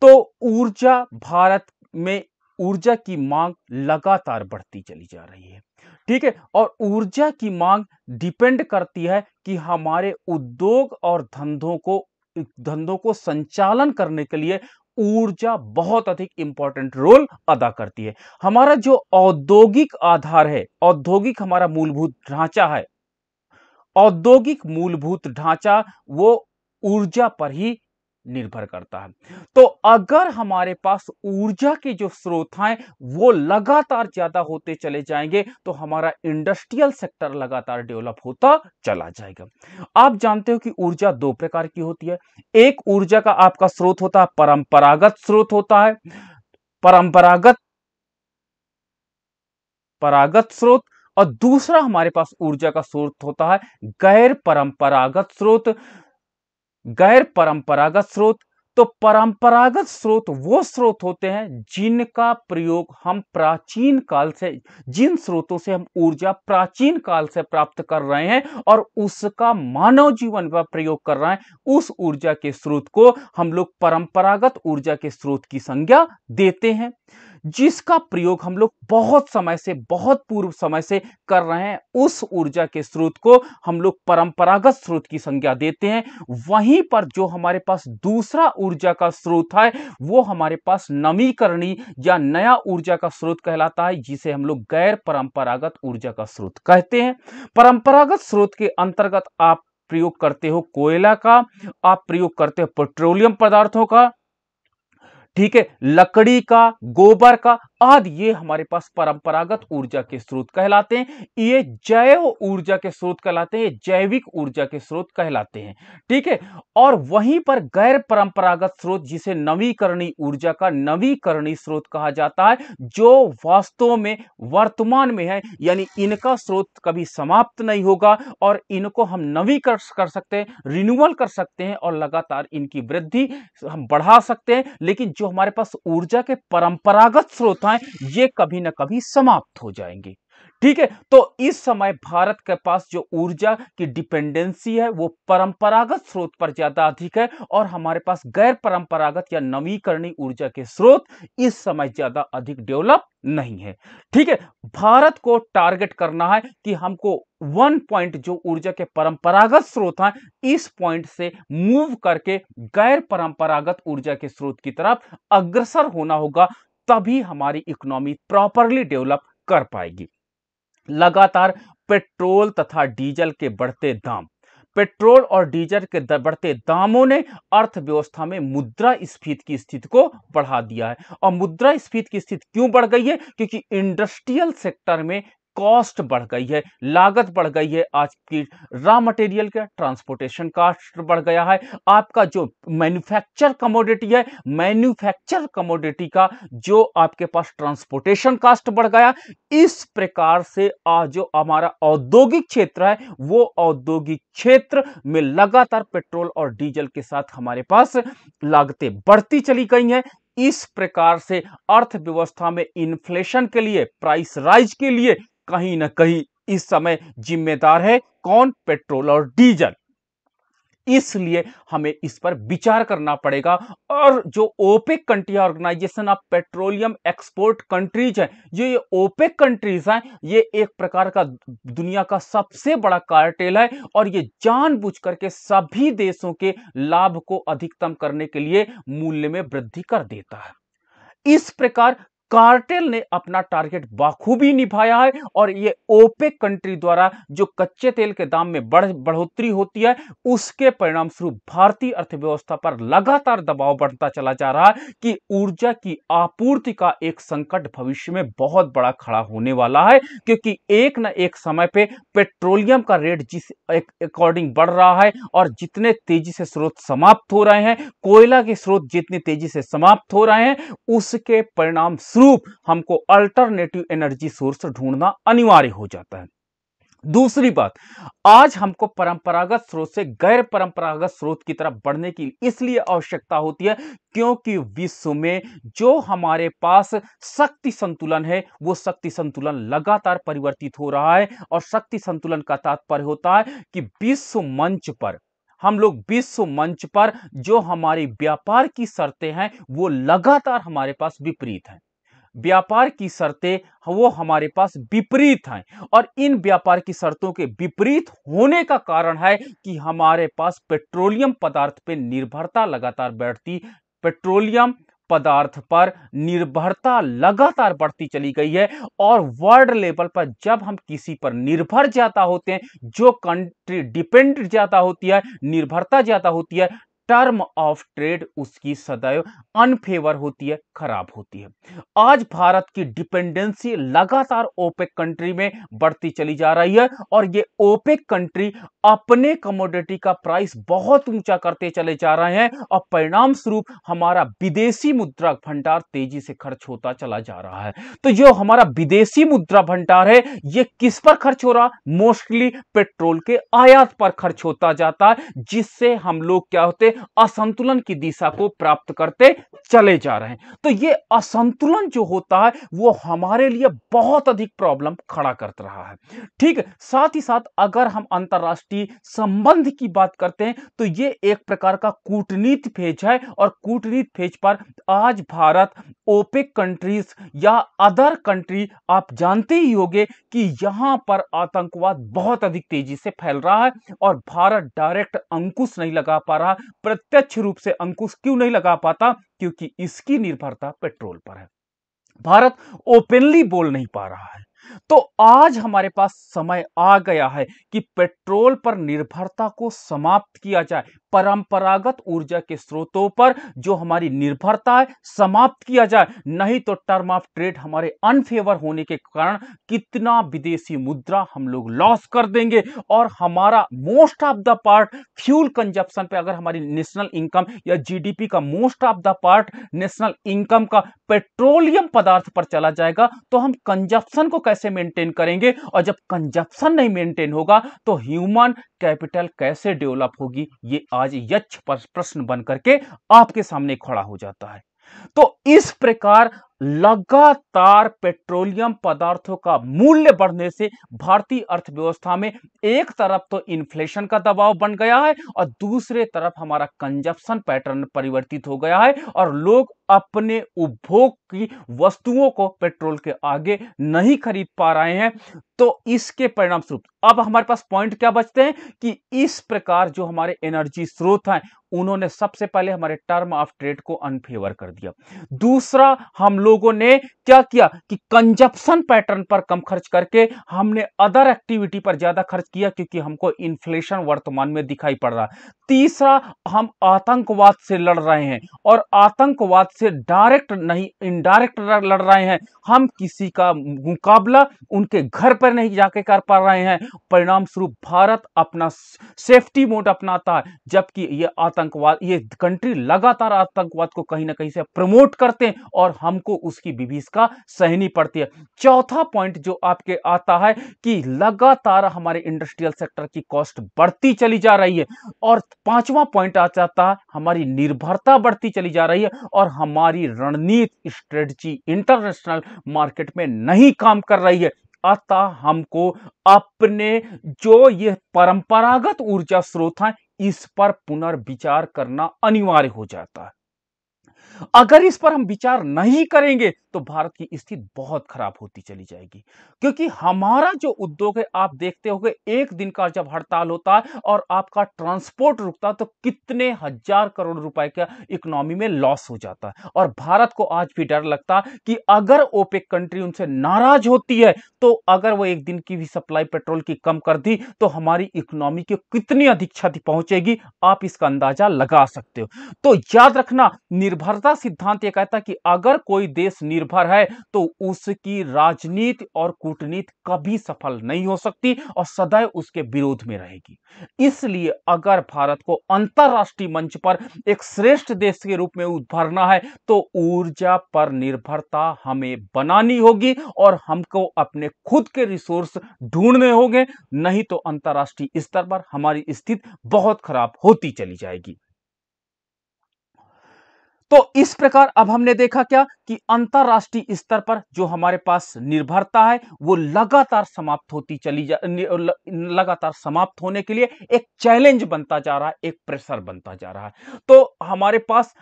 तो ऊर्जा भारत में ऊर्जा की मांग लगातार बढ़ती चली जा रही है ठीक है और ऊर्जा की मांग डिपेंड करती है कि हमारे उद्योग और धंधों को धंधों को संचालन करने के लिए ऊर्जा बहुत अधिक इंपॉर्टेंट रोल अदा करती है हमारा जो औद्योगिक आधार है औद्योगिक हमारा मूलभूत ढांचा है औद्योगिक मूलभूत ढांचा वो ऊर्जा पर ही निर्भर करता है तो अगर हमारे पास ऊर्जा के जो स्रोत हैं वो लगातार ज्यादा होते चले जाएंगे तो हमारा इंडस्ट्रियल सेक्टर लगातार डेवलप होता चला जाएगा आप जानते हो कि ऊर्जा दो प्रकार की होती है एक ऊर्जा का आपका स्रोत होता है परंपरागत स्रोत होता है परंपरागत परागत स्रोत और दूसरा हमारे पास ऊर्जा का स्रोत होता है गैर परंपरागत स्रोत गैर परंपरागत स्रोत तो परंपरागत स्रोत वो स्रोत होते हैं जिनका प्रयोग हम प्राचीन काल से जिन स्रोतों से हम ऊर्जा प्राचीन काल से प्राप्त कर रहे हैं और उसका मानव जीवन पर प्रयोग कर रहे हैं उस ऊर्जा के स्रोत को हम लोग परंपरागत ऊर्जा के स्रोत की संज्ञा देते हैं जिसका प्रयोग हम लोग बहुत समय से बहुत पूर्व समय से कर रहे हैं उस ऊर्जा के स्रोत को हम लोग परंपरागत स्रोत की संज्ञा देते हैं वहीं पर जो हमारे पास दूसरा ऊर्जा का स्रोत है वो हमारे पास नवीकरणी या नया ऊर्जा का स्रोत कहलाता है जिसे हम लोग गैर परंपरागत ऊर्जा का स्रोत कहते हैं परंपरागत स्रोत के अंतर्गत आप प्रयोग करते हो कोयला का आप प्रयोग करते हो पेट्रोलियम पदार्थों का ठीक है लकड़ी का गोबर का आदि ये हमारे पास परंपरागत ऊर्जा के स्रोत कहलाते हैं ये जैव ऊर्जा के स्रोत कहलाते हैं ये जैविक ऊर्जा के स्रोत कहलाते हैं ठीक है और वहीं पर गैर परंपरागत स्रोत जिसे नवीकरणीय ऊर्जा का नवीकरणीय स्रोत कहा जाता है जो वास्तव में वर्तमान में है यानी इनका स्रोत कभी समाप्त नहीं होगा और इनको हम नवीकरण कर सकते हैं रिन्यूअल कर सकते हैं और लगातार इनकी वृद्धि हम बढ़ा सकते हैं लेकिन जो हमारे पास ऊर्जा के परंपरागत स्रोत हैं सीमाएं ये कभी ना कभी समाप्त हो जाएंगी ठीक है तो इस समय भारत के पास जो ऊर्जा की डिपेंडेंसी है वो परंपरागत स्रोत पर ज्यादा अधिक है और हमारे पास गैर परंपरागत या नवीकरणीय ऊर्जा के स्रोत इस समय ज्यादा अधिक डेवलप नहीं है ठीक है भारत को टारगेट करना है कि हमको वन पॉइंट जो ऊर्जा के परंपरागत स्रोत हैं इस पॉइंट से मूव करके गैर परंपरागत ऊर्जा के स्रोत की तरफ अग्रसर होना होगा तभी हमारी इकोनॉमी प्रॉपरली डेवलप कर पाएगी लगातार पेट्रोल तथा डीजल के बढ़ते दाम पेट्रोल और डीजल के बढ़ते दामों ने अर्थव्यवस्था में मुद्रा स्फीत की स्थिति को बढ़ा दिया है और मुद्रा स्फीत की स्थिति क्यों बढ़ गई है क्योंकि इंडस्ट्रियल सेक्टर में कॉस्ट बढ़ गई है लागत बढ़ गई है आज की रॉ मटेरियल का ट्रांसपोर्टेशन कास्ट बढ़ गया है आपका जो मैन्युफैक्चर कमोडिटी है मैन्युफैक्चर कमोडिटी का जो आपके पास ट्रांसपोर्टेशन कास्ट बढ़ गया इस प्रकार से आज जो हमारा औद्योगिक क्षेत्र है वो औद्योगिक क्षेत्र में लगातार पेट्रोल और डीजल के साथ हमारे पास लागतें बढ़ती चली गई हैं इस प्रकार से अर्थव्यवस्था में इन्फ्लेशन के लिए प्राइस राइज के लिए कहीं ना कहीं इस समय जिम्मेदार है कौन पेट्रोल और डीजल इसलिए हमें इस पर विचार करना पड़ेगा और जो OPEC country organisation of petroleum export countries है जो ये ओपेक कंट्रीज हैं ये एक प्रकार का दुनिया का सबसे बड़ा कार्टेल है और ये जानबूझकर करके सभी देशों के लाभ को अधिकतम करने के लिए मूल्य में वृद्धि कर देता है इस प्रकार कार्टेल ने अपना टारगेट बाखूबी निभाया है और ये ओपेक कंट्री द्वारा जो कच्चे तेल के दाम में बढ़ बढ़ोतरी होती है उसके परिणाम स्वरूप भारतीय अर्थव्यवस्था पर लगातार दबाव बढ़ता चला जा रहा है कि ऊर्जा की आपूर्ति का एक संकट भविष्य में बहुत बड़ा खड़ा होने वाला है क्योंकि एक न एक समय पे पेट्रोलियम का रेट जिस अकॉर्डिंग बढ़ रहा है और जितने तेजी से स्रोत समाप्त हो रहे हैं कोयला के स्रोत जितनी तेजी से समाप्त हो रहे हैं उसके परिणाम स्वरूप अनुरूप हमको अल्टरनेटिव एनर्जी सोर्स ढूंढना अनिवार्य हो जाता है दूसरी बात आज हमको परंपरागत स्रोत से गैर परंपरागत स्रोत की तरफ बढ़ने की इसलिए आवश्यकता होती है क्योंकि विश्व में जो हमारे पास शक्ति संतुलन है वो शक्ति संतुलन लगातार परिवर्तित हो रहा है और शक्ति संतुलन का तात्पर्य होता है कि विश्व मंच पर हम लोग विश्व मंच पर जो हमारी व्यापार की शर्तें हैं वो लगातार हमारे पास विपरीत हैं व्यापार की शर्तें हाँ, वो हमारे पास विपरीत हैं और इन व्यापार की शर्तों के विपरीत होने का कारण है कि हमारे पास पेट्रोलियम पदार्थ पे निर्भरता लगातार बढ़ती पेट्रोलियम पदार्थ पर निर्भरता लगातार बढ़ती चली गई है और वर्ल्ड लेवल पर जब हम किसी पर निर्भर जाता होते हैं जो कंट्री डिपेंड ज्यादा होती है निर्भरता ज्यादा होती है टर्म ऑफ ट्रेड उसकी सदैव अनफेवर होती है खराब होती है आज भारत की डिपेंडेंसी लगातार ओपेक कंट्री में बढ़ती चली जा रही है और ये ओपेक कंट्री अपने कमोडिटी का प्राइस बहुत ऊंचा करते चले जा रहे हैं और परिणाम स्वरूप हमारा विदेशी मुद्रा भंडार तेजी से खर्च होता चला जा रहा है तो जो हमारा विदेशी मुद्रा भंडार है ये किस पर खर्च हो रहा मोस्टली पेट्रोल के आयात पर खर्च होता जाता है जिससे हम लोग क्या होते असंतुलन की दिशा को प्राप्त करते चले जा रहे हैं तो ये असंतुलन जो होता है वो हमारे लिए बहुत अधिक प्रॉब्लम खड़ा कर रहा है ठीक साथ ही साथ अगर हम अंतरराष्ट्रीय संबंध की बात करते हैं तो ये एक प्रकार का कूटनीति फेज है और कूटनीति फेज पर आज भारत ओपेक कंट्रीज या अदर कंट्री आप जानते ही होंगे कि यहां पर आतंकवाद बहुत अधिक तेजी से फैल रहा है और भारत डायरेक्ट अंकुश नहीं लगा पा रहा प्रत्यक्ष रूप से अंकुश क्यों नहीं लगा पाता क्योंकि इसकी निर्भरता पेट्रोल पर है भारत ओपनली बोल नहीं पा रहा है तो आज हमारे पास समय आ गया है कि पेट्रोल पर निर्भरता को समाप्त किया जाए परंपरागत ऊर्जा के स्रोतों पर जो हमारी निर्भरता है समाप्त किया जाए नहीं तो टर्म ऑफ ट्रेड हमारे अनफेवर होने के कारण कितना विदेशी मुद्रा हम लोग लॉस कर देंगे और हमारा most of the part fuel consumption पे अगर हमारी नेशनल इनकम या जीडीपी का most of the part national income का पेट्रोलियम पदार्थ पर चला जाएगा तो हम कंजप्शन को कैसे मेंटेन करेंगे और जब कंजप्शन नहीं मेंटेन होगा तो ह्यूमन कैपिटल कैसे डेवलप होगी ये आज आज यक्ष प्रश्न बन करके आपके सामने खड़ा हो जाता है तो इस प्रकार लगातार पेट्रोलियम पदार्थों का मूल्य बढ़ने से भारतीय अर्थव्यवस्था में एक तरफ तो इन्फ्लेशन का दबाव बन गया है और दूसरे तरफ हमारा कंजप्शन पैटर्न परिवर्तित हो गया है और लोग अपने उपभोग की वस्तुओं को पेट्रोल के आगे नहीं खरीद पा रहे हैं तो इसके परिणाम स्वरूप अब हमारे पास पॉइंट क्या बचते हैं कि इस प्रकार जो हमारे एनर्जी स्रोत हैं उन्होंने सबसे पहले हमारे टर्म ऑफ ट्रेड को अनफेवर कर दिया दूसरा हम लोगों ने क्या किया कि कंजप्शन पैटर्न पर कम खर्च करके हमने अदर एक्टिविटी पर ज्यादा खर्च किया क्योंकि हमको इन्फ्लेशन वर्तमान में दिखाई पड़ रहा तीसरा हम आतंकवाद से लड़ रहे हैं और आतंकवाद से डायरेक्ट नहीं इनडायरेक्ट लड़ रहे हैं हम किसी का मुकाबला उनके घर पर नहीं जाके कर पा रहे हैं परिणाम स्वरूप भारत अपना सेफ्टी मोड अपनाता है जबकि ये आतंकवाद ये कंट्री लगातार आतंकवाद को कहीं ना कहीं से प्रमोट करते हैं और हमको उसकी विभीषिका सहनी पड़ती है चौथा पॉइंट जो आपके आता है कि लगातार हमारे इंडस्ट्रियल सेक्टर की कॉस्ट बढ़ती चली जा रही है और पांचवा पॉइंट आ जाता है हमारी निर्भरता बढ़ती चली जा रही है और हम हमारी रणनीति स्ट्रेटजी इंटरनेशनल मार्केट में नहीं काम कर रही है अतः हमको अपने जो ये परंपरागत ऊर्जा स्रोत हैं इस पर पुनर्विचार करना अनिवार्य हो जाता है अगर इस पर हम विचार नहीं करेंगे तो भारत की स्थिति बहुत खराब होती चली जाएगी क्योंकि हमारा जो उद्योग है आप देखते होंगे एक दिन का जब हड़ताल होता है और आपका ट्रांसपोर्ट रुकता तो कितने हजार करोड़ रुपए का इकोनॉमी में लॉस हो जाता है और भारत को आज भी डर लगता कि अगर ओपेक कंट्री उनसे नाराज होती है तो अगर वो एक दिन की भी सप्लाई पेट्रोल की कम कर दी तो हमारी इकोनॉमी की कितनी अधिक क्षति पहुंचेगी आप इसका अंदाजा लगा सकते हो तो याद रखना निर्भर निर्भरता सिद्धांत यह कहता है कि अगर कोई देश निर्भर है तो उसकी राजनीति और कूटनीति कभी सफल नहीं हो सकती और सदैव उसके विरोध में रहेगी इसलिए अगर भारत को अंतरराष्ट्रीय मंच पर एक श्रेष्ठ देश के रूप में उभरना है तो ऊर्जा पर निर्भरता हमें बनानी होगी और हमको अपने खुद के रिसोर्स ढूंढने होंगे नहीं तो अंतर्राष्ट्रीय स्तर पर हमारी स्थिति बहुत खराब होती चली जाएगी तो इस प्रकार अब हमने देखा क्या कि अंतरराष्ट्रीय स्तर पर जो हमारे पास निर्भरता है वो लगातार समाप्त होती चली जा लगातार समाप्त होने के लिए एक चैलेंज बनता जा रहा है एक प्रेशर बनता जा रहा है तो हमारे पास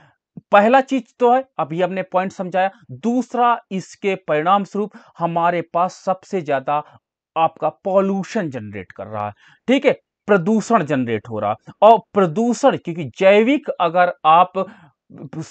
पहला चीज तो है अभी हमने पॉइंट समझाया दूसरा इसके परिणाम स्वरूप हमारे पास सबसे ज्यादा आपका पॉल्यूशन जनरेट कर रहा है ठीक है प्रदूषण जनरेट हो रहा और प्रदूषण क्योंकि जैविक अगर आप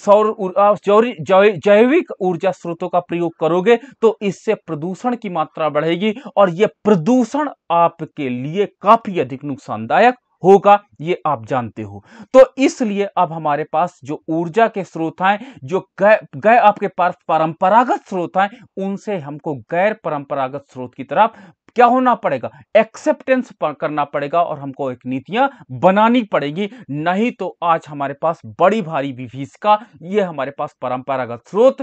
सौर जैविक ऊर्जा स्रोतों का प्रयोग करोगे तो इससे प्रदूषण की मात्रा बढ़ेगी और यह प्रदूषण आपके लिए काफी अधिक नुकसानदायक होगा ये आप जानते हो तो इसलिए अब हमारे पास जो ऊर्जा के स्रोत हैं जो गैर गए आपके पास परंपरागत स्रोत हैं उनसे हमको गैर परंपरागत स्रोत की तरफ क्या होना पड़ेगा एक्सेप्टेंस करना पड़ेगा और हमको एक नीतियां बनानी पड़ेगी नहीं तो आज हमारे पास बड़ी भारी विभीषिका ये हमारे पास परंपरागत स्रोत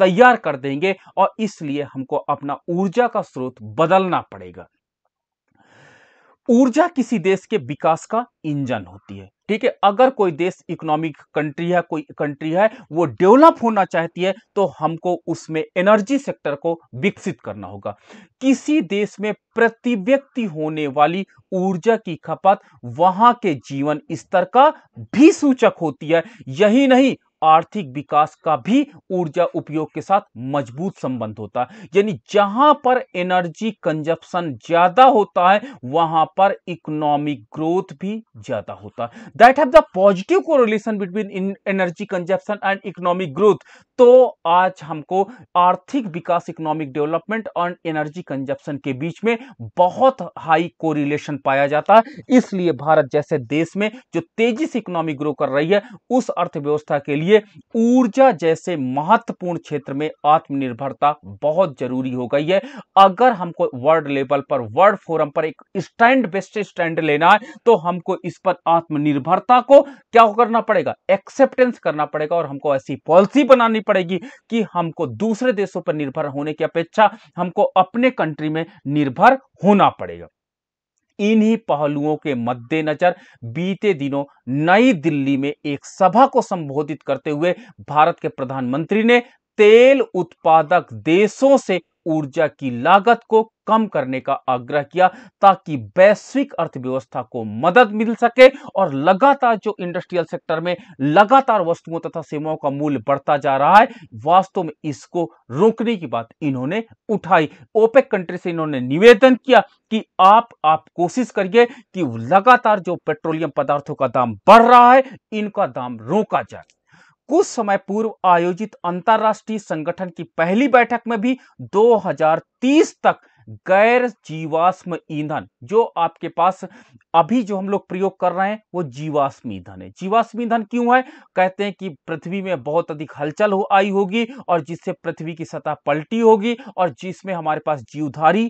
तैयार कर देंगे और इसलिए हमको अपना ऊर्जा का स्रोत बदलना पड़ेगा ऊर्जा किसी देश के विकास का इंजन होती है ठीक है अगर कोई देश इकोनॉमिक कंट्री है कोई कंट्री है वो डेवलप होना चाहती है तो हमको उसमें एनर्जी सेक्टर को विकसित करना होगा किसी देश में प्रति व्यक्ति होने वाली ऊर्जा की खपत वहां के जीवन स्तर का भी सूचक होती है यही नहीं आर्थिक विकास का भी ऊर्जा उपयोग के साथ मजबूत संबंध होता है यानी जहां पर एनर्जी कंजप्शन ज्यादा होता है वहां पर इकोनॉमिक ग्रोथ भी ज्यादा होता है that have the positive correlation between energy consumption and economic growth तो आज हमको आर्थिक विकास इकोनॉमिक डेवलपमेंट और एनर्जी कंजप्शन के बीच में बहुत हाई कोरिलेशन पाया जाता है इसलिए भारत जैसे देश में जो तेजी से इकोनॉमिक ग्रो कर रही है उस अर्थव्यवस्था के लिए लिए ऊर्जा जैसे महत्वपूर्ण क्षेत्र में आत्मनिर्भरता बहुत जरूरी हो गई है अगर हमको वर्ल्ड लेवल पर वर्ल्ड फोरम पर एक स्टैंड बेस्ट स्टैंड लेना है तो हमको इस पर आत्मनिर्भरता को क्या करना पड़ेगा एक्सेप्टेंस करना पड़ेगा और हमको ऐसी पॉलिसी बनानी पड़ेगी कि हमको दूसरे देशों पर निर्भर होने की अपेक्षा हमको अपने कंट्री में निर्भर होना पड़ेगा इन्हीं पहलुओं के मद्देनजर बीते दिनों नई दिल्ली में एक सभा को संबोधित करते हुए भारत के प्रधानमंत्री ने तेल उत्पादक देशों से ऊर्जा की लागत को कम करने का आग्रह किया ताकि वैश्विक अर्थव्यवस्था को मदद मिल सके और लगातार जो इंडस्ट्रियल सेक्टर में लगातार वस्तुओं तथा सेवाओं का मूल्य बढ़ता जा रहा है वास्तव में इसको रोकने की बात इन्होंने उठाई ओपेक कंट्री से इन्होंने निवेदन किया कि आप आप कोशिश करिए कि लगातार जो पेट्रोलियम पदार्थों का दाम बढ़ रहा है इनका दाम रोका जाए कुछ समय पूर्व आयोजित अंतर्राष्ट्रीय संगठन की पहली बैठक में भी 2030 तक गैर जीवाश्म ईंधन जो आपके पास अभी जो हम लोग प्रयोग कर रहे हैं वो जीवाश्म ईंधन है जीवाश्म ईंधन क्यों है कहते हैं कि पृथ्वी में बहुत अधिक हलचल हो आई होगी और जिससे पृथ्वी की सतह पलटी होगी और जिसमें हमारे पास जीवधारी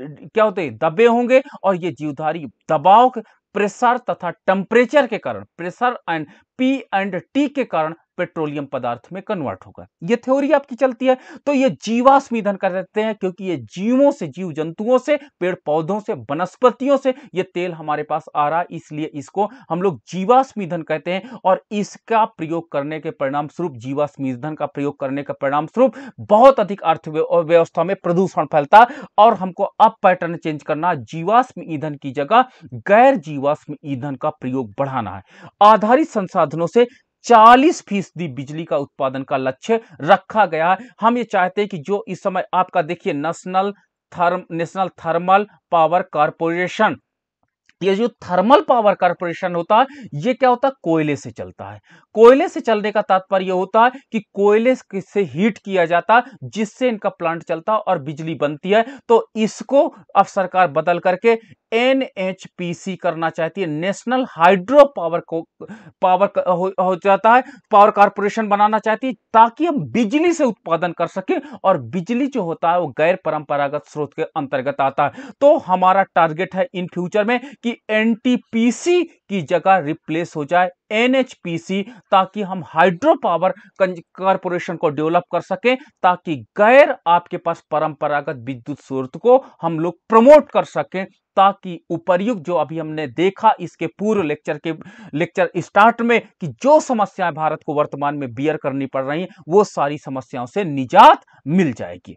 क्या होते हैं दबे होंगे और ये जीवधारी दबाव प्रेशर तथा टेम्परेचर के कारण pressure and P and T के कारण पेट्रोलियम पदार्थ में कन्वर्ट होगा ये थ्योरी आपकी चलती है तो ये जीवाश्म ईंधन कर देते हैं क्योंकि ये जीवों से जीव जंतुओं से पेड़ पौधों से वनस्पतियों से ये तेल हमारे पास आ रहा इसलिए इसको हम लोग जीवाश्म ईंधन कहते हैं और इसका प्रयोग करने के परिणाम स्वरूप जीवाश्म ईंधन का प्रयोग करने के परिणाम स्वरूप बहुत अधिक अर्थव्यवस्था में प्रदूषण फैलता और हमको अब पैटर्न चेंज करना जीवाश्म ईंधन की जगह गैर जीवाश्म ईंधन का प्रयोग बढ़ाना है आधारित संसाधनों से चालीस फीसदी बिजली का उत्पादन का लक्ष्य रखा गया है हम ये चाहते हैं कि जो इस समय आपका देखिए national therm national thermal power corporation ये जो थर्मल पावर कॉरपोरेशन होता है ये क्या होता है कोयले से चलता है कोयले से चलने का तात्पर्य होता है कि कोयले से हीट किया जाता है जिससे इनका प्लांट चलता और बिजली बनती है तो इसको अब सरकार बदल करके एन एच पी सी करना चाहती है नेशनल हाइड्रो पावर को पावर हो, हो जाता है पावर कारपोरेशन बनाना चाहती है ताकि हम बिजली से उत्पादन कर सके और बिजली जो होता है वो गैर परंपरागत स्रोत के अंतर्गत आता है तो हमारा टारगेट है इन फ्यूचर में कि एन की जगह रिप्लेस हो जाए एनएचपीसी ताकि हम हाइड्रो पावर कॉरपोरेशन को डेवलप कर सकें ताकि गैर आपके पास परंपरागत विद्युत स्रोत को हम लोग प्रमोट कर सकें ताकि उपर्युक्त जो अभी हमने देखा इसके पूर्व लेक्चर के लेक्चर स्टार्ट में कि जो समस्याएं भारत को वर्तमान में बियर करनी पड़ रही हैं वो सारी समस्याओं से निजात मिल जाएगी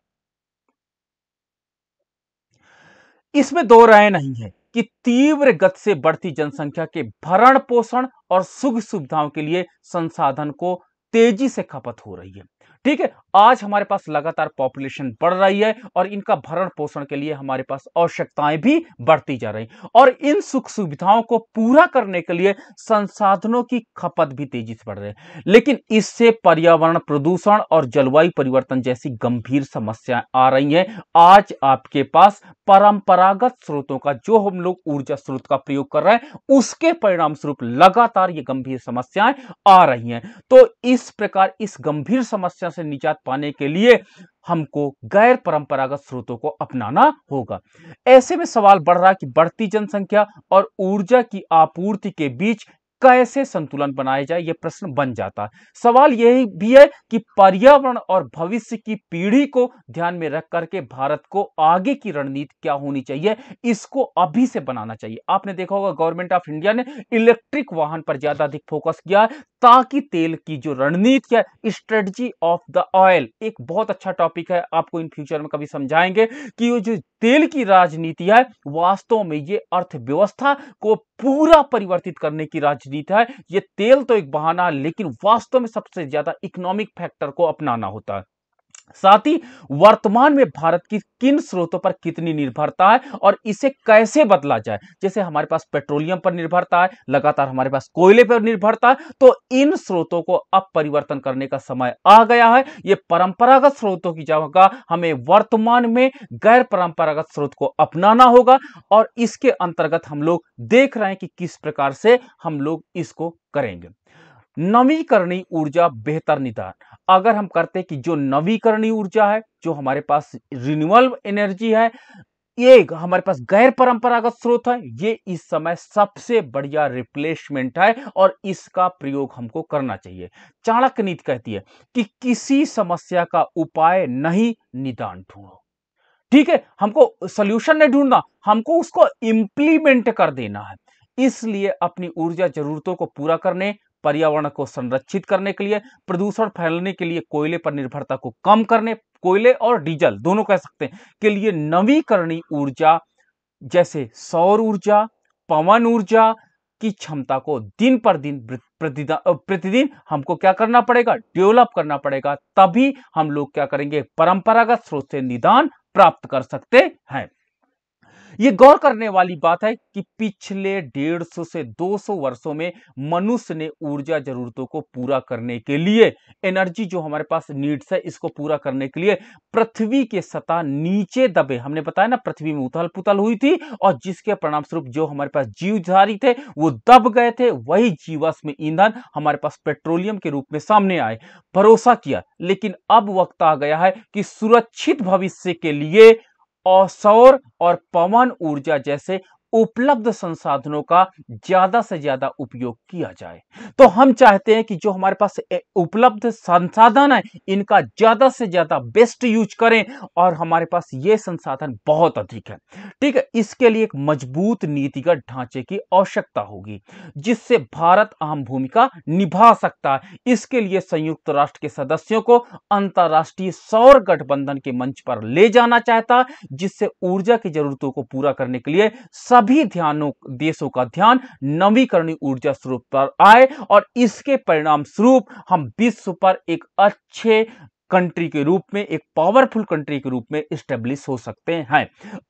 इसमें दो राय नहीं है कि तीव्र गति से बढ़ती जनसंख्या के भरण पोषण और सुख सुविधाओं के लिए संसाधन को तेजी से खपत हो रही है ठीक है आज हमारे पास लगातार पॉपुलेशन बढ़ रही है और इनका भरण पोषण के लिए हमारे पास आवश्यकताएं भी बढ़ती जा रही और इन सुख सुविधाओं को पूरा करने के लिए संसाधनों की खपत भी तेजी से बढ़ रही है लेकिन इससे पर्यावरण प्रदूषण और जलवायु परिवर्तन जैसी गंभीर समस्याएं आ रही हैं आज आपके पास परंपरागत स्रोतों का जो हम लोग ऊर्जा स्रोत का प्रयोग कर रहे हैं उसके परिणाम स्वरूप लगातार ये गंभीर समस्याएं आ रही हैं तो इस प्रकार इस गंभीर समस्या से निजात पाने के लिए हमको गैर परंपरागत स्रोतों को अपनाना होगा ऐसे में सवाल बढ़ रहा कि बढ़ती जनसंख्या और ऊर्जा की आपूर्ति के बीच कैसे संतुलन बनाया जाए ये प्रश्न बन जाता है सवाल यही भी है कि पर्यावरण और भविष्य की पीढ़ी को ध्यान में रख करके भारत को आगे की रणनीति क्या होनी चाहिए इसको अभी से बनाना चाहिए आपने देखा होगा गवर्नमेंट ऑफ इंडिया ने इलेक्ट्रिक वाहन पर ज्यादा अधिक फोकस किया है ताकि तेल की जो रणनीति है स्ट्रेटजी ऑफ द ऑयल एक बहुत अच्छा टॉपिक है आपको इन फ्यूचर में कभी समझाएंगे कि ये जो तेल की राजनीति है वास्तव में ये अर्थव्यवस्था को पूरा परिवर्तित करने की राजनीति राजनीति है ये तेल तो एक बहाना है लेकिन वास्तव में सबसे ज्यादा इकोनॉमिक फैक्टर को अपनाना होता है साथ ही वर्तमान में भारत की किन स्रोतों पर कितनी निर्भरता है और इसे कैसे बदला जाए जैसे हमारे पास पेट्रोलियम पर निर्भरता है लगातार हमारे पास कोयले पर निर्भरता है तो इन स्रोतों को अब परिवर्तन करने का समय आ गया है ये परंपरागत स्रोतों की जगह हमें वर्तमान में गैर परंपरागत स्रोत को अपनाना होगा और इसके अंतर्गत हम लोग देख रहे हैं कि किस प्रकार से हम लोग इसको करेंगे नवीकरणीय ऊर्जा बेहतर निदान अगर हम करते कि जो नवीकरणीय ऊर्जा है जो हमारे पास रिन्यूअल एनर्जी है एक हमारे पास गैर परंपरागत स्रोत है ये इस समय सबसे बढ़िया रिप्लेसमेंट है और इसका प्रयोग हमको करना चाहिए चाणक्य नीति कहती है कि किसी समस्या का उपाय नहीं निदान ढूंढो ठीक है हमको सोल्यूशन नहीं ढूंढना हमको उसको इंप्लीमेंट कर देना है इसलिए अपनी ऊर्जा जरूरतों को पूरा करने पर्यावरण को संरक्षित करने के लिए प्रदूषण फैलने के लिए कोयले पर निर्भरता को कम करने कोयले और डीजल दोनों कह सकते हैं के लिए नवीकरणीय ऊर्जा जैसे सौर ऊर्जा पवन ऊर्जा की क्षमता को दिन पर दिन प्रतिदिन हमको क्या करना पड़ेगा डेवलप करना पड़ेगा तभी हम लोग क्या करेंगे परंपरागत स्रोत से निदान प्राप्त कर सकते हैं ये गौर करने वाली बात है कि पिछले 150 से 200 वर्षों में मनुष्य ने ऊर्जा जरूरतों को पूरा करने के लिए एनर्जी जो हमारे पास नीड्स है इसको पूरा करने के लिए पृथ्वी के सतह नीचे दबे हमने बताया ना पृथ्वी में उथल पुथल हुई थी और जिसके परिणाम स्वरूप जो हमारे पास जीवधारी थे वो दब गए थे वही जीवाश्म ईंधन हमारे पास पेट्रोलियम के रूप में सामने आए भरोसा किया लेकिन अब वक्त आ गया है कि सुरक्षित भविष्य के लिए और सौर और पवन ऊर्जा जैसे उपलब्ध संसाधनों का ज्यादा से ज्यादा उपयोग किया जाए तो हम चाहते हैं कि जो हमारे पास उपलब्ध संसाधन है इनका ज्यादा से ज्यादा बेस्ट यूज करें और हमारे पास ये संसाधन बहुत अधिक है ठीक है इसके लिए एक मजबूत नीतिगत ढांचे की आवश्यकता होगी जिससे भारत अहम भूमिका निभा सकता है इसके लिए संयुक्त राष्ट्र के सदस्यों को अंतर्राष्ट्रीय सौर गठबंधन के मंच पर ले जाना चाहता जिससे ऊर्जा की जरूरतों को पूरा करने के लिए सब सभी ध्यानों देशों का ध्यान नवीकरणीय ऊर्जा स्रोत पर आए और इसके परिणाम स्वरूप हम विश्व पर एक अच्छे कंट्री के रूप में एक पावरफुल कंट्री के रूप में स्टेब्लिश हो सकते हैं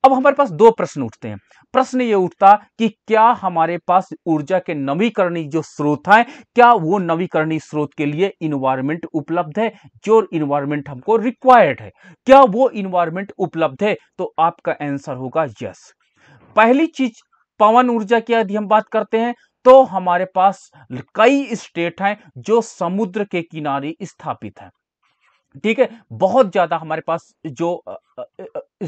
अब हमारे पास दो प्रश्न उठते हैं प्रश्न ये उठता कि क्या हमारे पास ऊर्जा के नवीकरणीय जो स्रोत हैं क्या वो नवीकरणीय स्रोत के लिए इन्वायरमेंट उपलब्ध है जो इन्वायरमेंट हमको रिक्वायर्ड है क्या वो इन्वायरमेंट उपलब्ध है तो आपका आंसर होगा यस पहली चीज पवन ऊर्जा की यदि हम बात करते हैं तो हमारे पास कई स्टेट हैं जो समुद्र के किनारे स्थापित हैं ठीक है बहुत ज्यादा हमारे पास जो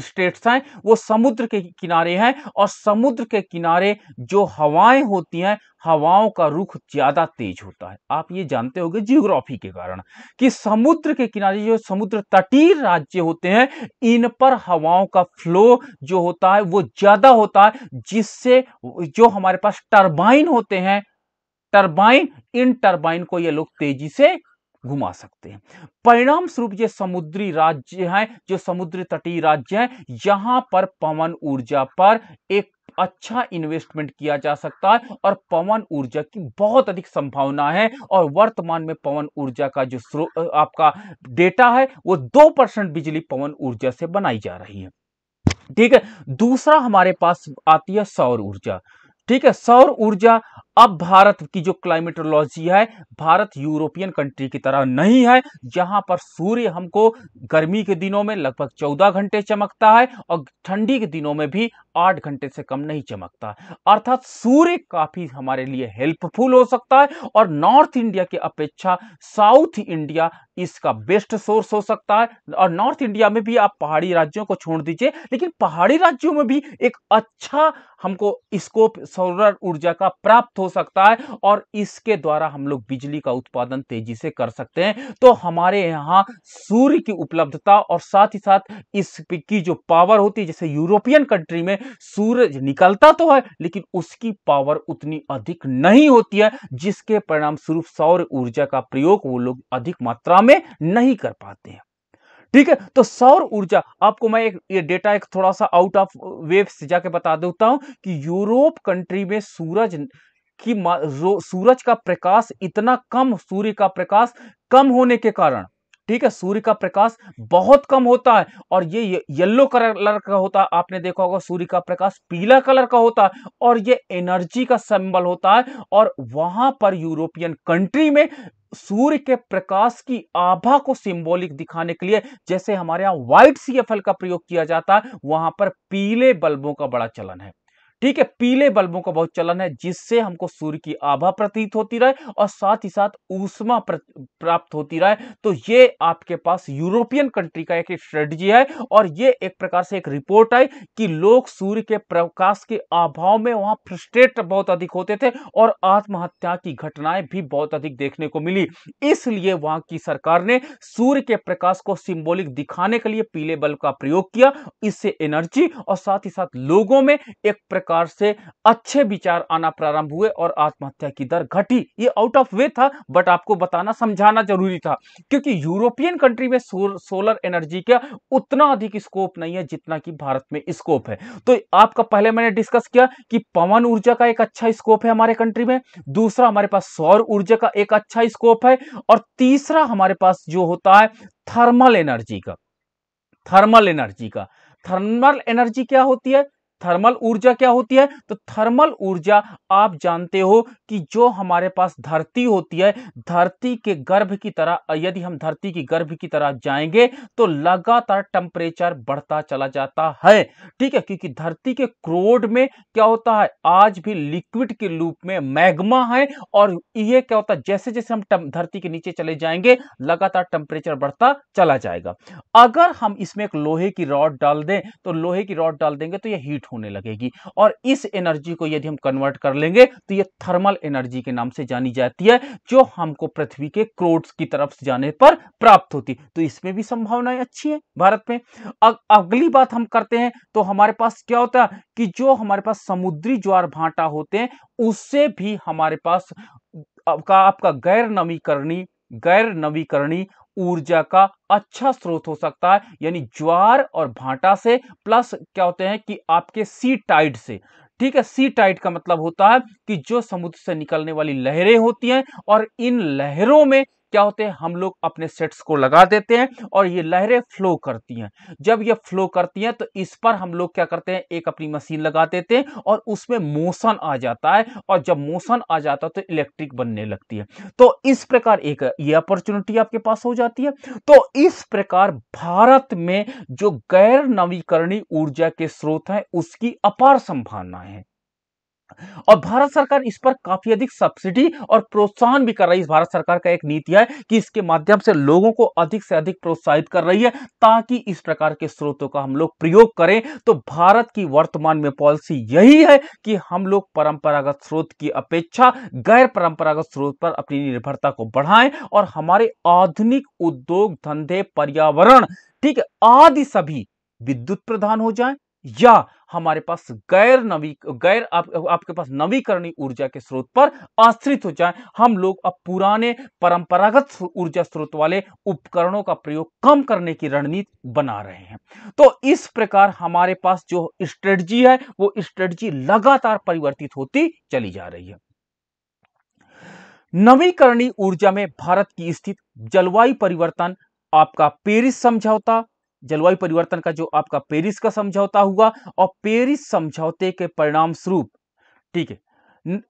स्टेट्स हैं वो समुद्र के किनारे हैं और समुद्र के किनारे जो हवाएं होती हैं हवाओं का रुख ज़्यादा तेज होता है आप ये जानते होंगे जियोग्राफी के कारण कि समुद्र के किनारे जो समुद्र तटीय राज्य होते हैं इन पर हवाओं का फ्लो जो होता है वो ज़्यादा होता है जिससे जो हमारे पास टर्बाइन होते हैं टर्बाइन इन टर्बाइन को ये लोग तेजी से घुमा सकते हैं परिणाम स्वरूप ये समुद्री राज्य हैं जो समुद्र तटीय राज्य हैं यहां पर पवन ऊर्जा पर एक अच्छा इन्वेस्टमेंट किया जा सकता है और पवन ऊर्जा की बहुत अधिक संभावना है और वर्तमान में पवन ऊर्जा का जो आपका डेटा है वो दो परसेंट बिजली पवन ऊर्जा से बनाई जा रही है ठीक है दूसरा हमारे पास आती है सौर ऊर्जा ठीक है सौर ऊर्जा अब भारत की जो क्लाइमेटोलॉजी है भारत यूरोपियन कंट्री की तरह नहीं है जहां पर सूर्य हमको गर्मी के दिनों में लगभग चौदह घंटे चमकता है और ठंडी के दिनों में भी आठ घंटे से कम नहीं चमकता अर्थात सूर्य काफी हमारे लिए हेल्पफुल हो सकता है और नॉर्थ इंडिया की अपेक्षा साउथ इंडिया इसका बेस्ट सोर्स हो सकता है और नॉर्थ इंडिया में भी आप पहाड़ी राज्यों को छोड़ दीजिए लेकिन पहाड़ी राज्यों में भी एक अच्छा हमको स्कोप सौर ऊर्जा का प्राप्त हो हो सकता है और इसके द्वारा हम लोग बिजली का उत्पादन तेजी से कर सकते हैं तो हमारे यहाँ सूर्य की उपलब्धता और साथ ही साथ इसकी जो पावर होती है जैसे यूरोपियन कंट्री में सूर्य निकलता तो है लेकिन उसकी पावर उतनी अधिक नहीं होती है जिसके परिणाम स्वरूप सौर ऊर्जा का प्रयोग वो लोग अधिक मात्रा में नहीं कर पाते हैं ठीक है तो सौर ऊर्जा आपको मैं एक ये डेटा एक थोड़ा सा आउट ऑफ वेव से जाके बता देता हूं कि यूरोप कंट्री में सूरज कि जो सूरज का प्रकाश इतना कम सूर्य का प्रकाश कम होने के कारण ठीक है सूर्य का प्रकाश बहुत कम होता है और ये येलो कलर का होता है आपने देखा होगा सूर्य का प्रकाश पीला कलर का होता है और ये एनर्जी का सिंबल होता है और वहां पर यूरोपियन कंट्री में सूर्य के प्रकाश की आभा को सिंबॉलिक दिखाने के लिए जैसे हमारे यहाँ व्हाइट सीएफएल का प्रयोग किया जाता है वहां पर पीले बल्बों का बड़ा चलन है ठीक है पीले बल्बों का बहुत चलन है जिससे हमको सूर्य की आभा प्रतीत होती रहे और साथ ही साथ ऊष्मा प्राप्त होती रहे तो ये आपके पास यूरोपियन कंट्री का एक स्ट्रेटजी है और ये एक प्रकार से एक रिपोर्ट आई कि लोग सूर्य के प्रकाश के अभाव में वहां फ्रस्ट्रेट बहुत अधिक होते थे और आत्महत्या की घटनाएं भी बहुत अधिक देखने को मिली इसलिए वहां की सरकार ने सूर्य के प्रकाश को सिंबोलिक दिखाने के लिए पीले बल्ब का प्रयोग किया इससे एनर्जी और साथ ही साथ लोगों में एक प्रकार प्रकार से अच्छे विचार आना प्रारंभ हुए और आत्महत्या की दर घटी ये आउट ऑफ वे था बट आपको बताना समझाना जरूरी था क्योंकि यूरोपियन कंट्री में सो, सोलर एनर्जी का उतना अधिक स्कोप नहीं है जितना कि भारत में स्कोप है तो आपका पहले मैंने डिस्कस किया कि पवन ऊर्जा का एक अच्छा स्कोप है हमारे कंट्री में दूसरा हमारे पास सौर ऊर्जा का एक अच्छा स्कोप है और तीसरा हमारे पास जो होता है थर्मल एनर्जी का थर्मल एनर्जी का थर्मल एनर्जी क्या होती है थर्मल ऊर्जा क्या होती है तो थर्मल ऊर्जा आप जानते हो कि जो हमारे पास धरती होती है धरती के गर्भ की तरह यदि हम धरती की गर्भ की तरह जाएंगे तो लगातार टेम्परेचर बढ़ता चला जाता है ठीक है क्योंकि धरती के क्रोड में क्या होता है आज भी लिक्विड के रूप में मैग्मा है और ये क्या होता है जैसे जैसे हम धरती के नीचे चले जाएंगे लगातार टेम्परेचर बढ़ता चला जाएगा अगर हम इसमें एक लोहे की रॉड डाल दें तो लोहे की रॉड डाल देंगे तो यह हीट होने लगेगी और इस एनर्जी को यदि हम कन्वर्ट कर लेंगे तो ये थर्मल एनर्जी के नाम से जानी जाती है जो हमको पृथ्वी के क्रोड्स की तरफ जाने पर प्राप्त होती तो इसमें भी संभावनाएं अच्छी है भारत में अग, अगली बात हम करते हैं तो हमारे पास क्या होता है कि जो हमारे पास समुद्री ज्वार भाटा होते हैं उससे भी हमारे पास आपका आपका गैर नवीकरणी गैर नवीकरणी ऊर्जा का अच्छा स्रोत हो सकता है यानी ज्वार और भाटा से प्लस क्या होते हैं कि आपके सी टाइड से ठीक है सी टाइट का मतलब होता है कि जो समुद्र से निकलने वाली लहरें होती हैं और इन लहरों में क्या होते हैं हम लोग अपने सेट्स को लगा देते हैं और ये लहरें फ्लो करती हैं जब ये फ्लो करती हैं तो इस पर हम लोग क्या करते हैं एक अपनी मशीन लगा देते हैं और उसमें मोशन आ जाता है और जब मोशन आ जाता है तो इलेक्ट्रिक बनने लगती है तो इस प्रकार एक ये अपॉर्चुनिटी आपके पास हो जाती है तो इस प्रकार भारत में जो गैर नवीकरणीय ऊर्जा के स्रोत हैं उसकी अपार संभावना है और भारत सरकार इस पर काफी अधिक सब्सिडी और प्रोत्साहन भी कर रही है भारत सरकार का एक नीति है कि इसके माध्यम से लोगों को अधिक से अधिक प्रोत्साहित कर रही है ताकि इस प्रकार के स्रोतों का हम लोग प्रयोग करें तो भारत की वर्तमान में पॉलिसी यही है कि हम लोग परंपरागत स्रोत की अपेक्षा गैर परंपरागत स्रोत पर अपनी निर्भरता को बढ़ाएं और हमारे आधुनिक उद्योग धंधे पर्यावरण ठीक आदि सभी विद्युत प्रधान हो जाए या हमारे पास गैर नवी गैर आप, आपके पास नवीकरणीय ऊर्जा के स्रोत पर आश्रित हो जाए हम लोग अब पुराने परंपरागत ऊर्जा स्रोत वाले उपकरणों का प्रयोग कम करने की रणनीति बना रहे हैं तो इस प्रकार हमारे पास जो स्ट्रेटजी है वो स्ट्रेटजी लगातार परिवर्तित होती चली जा रही है नवीकरणीय ऊर्जा में भारत की स्थिति जलवायु परिवर्तन आपका पेरिस समझौता जलवायु परिवर्तन का जो आपका पेरिस का समझौता हुआ और पेरिस समझौते के परिणाम स्वरूप ठीक है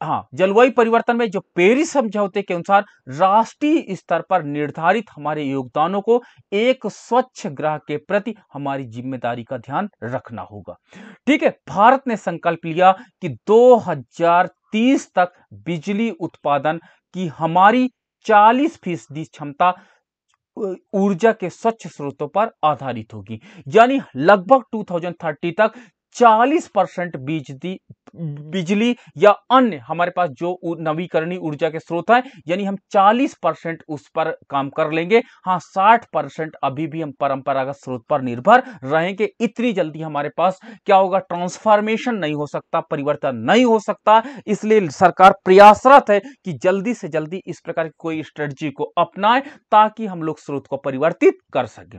हाँ जलवायु परिवर्तन में जो पेरिस समझौते के अनुसार राष्ट्रीय स्तर पर निर्धारित हमारे योगदानों को एक स्वच्छ ग्रह के प्रति हमारी जिम्मेदारी का ध्यान रखना होगा ठीक है भारत ने संकल्प लिया कि 2030 तक बिजली उत्पादन की हमारी 40 फीसदी क्षमता ऊर्जा के स्वच्छ स्रोतों पर आधारित होगी यानी लगभग 2030 तक 40 परसेंट बिजली बिजली या अन्य हमारे पास जो नवीकरणीय ऊर्जा के स्रोत हैं यानी हम 40 परसेंट उस पर काम कर लेंगे हाँ 60 परसेंट अभी भी हम परंपरागत स्रोत पर निर्भर रहेंगे इतनी जल्दी हमारे पास क्या होगा ट्रांसफॉर्मेशन नहीं हो सकता परिवर्तन नहीं हो सकता इसलिए सरकार प्रयासरत है कि जल्दी से जल्दी इस प्रकार की कोई स्ट्रेटजी को अपनाए ताकि हम लोग स्रोत को परिवर्तित कर सकें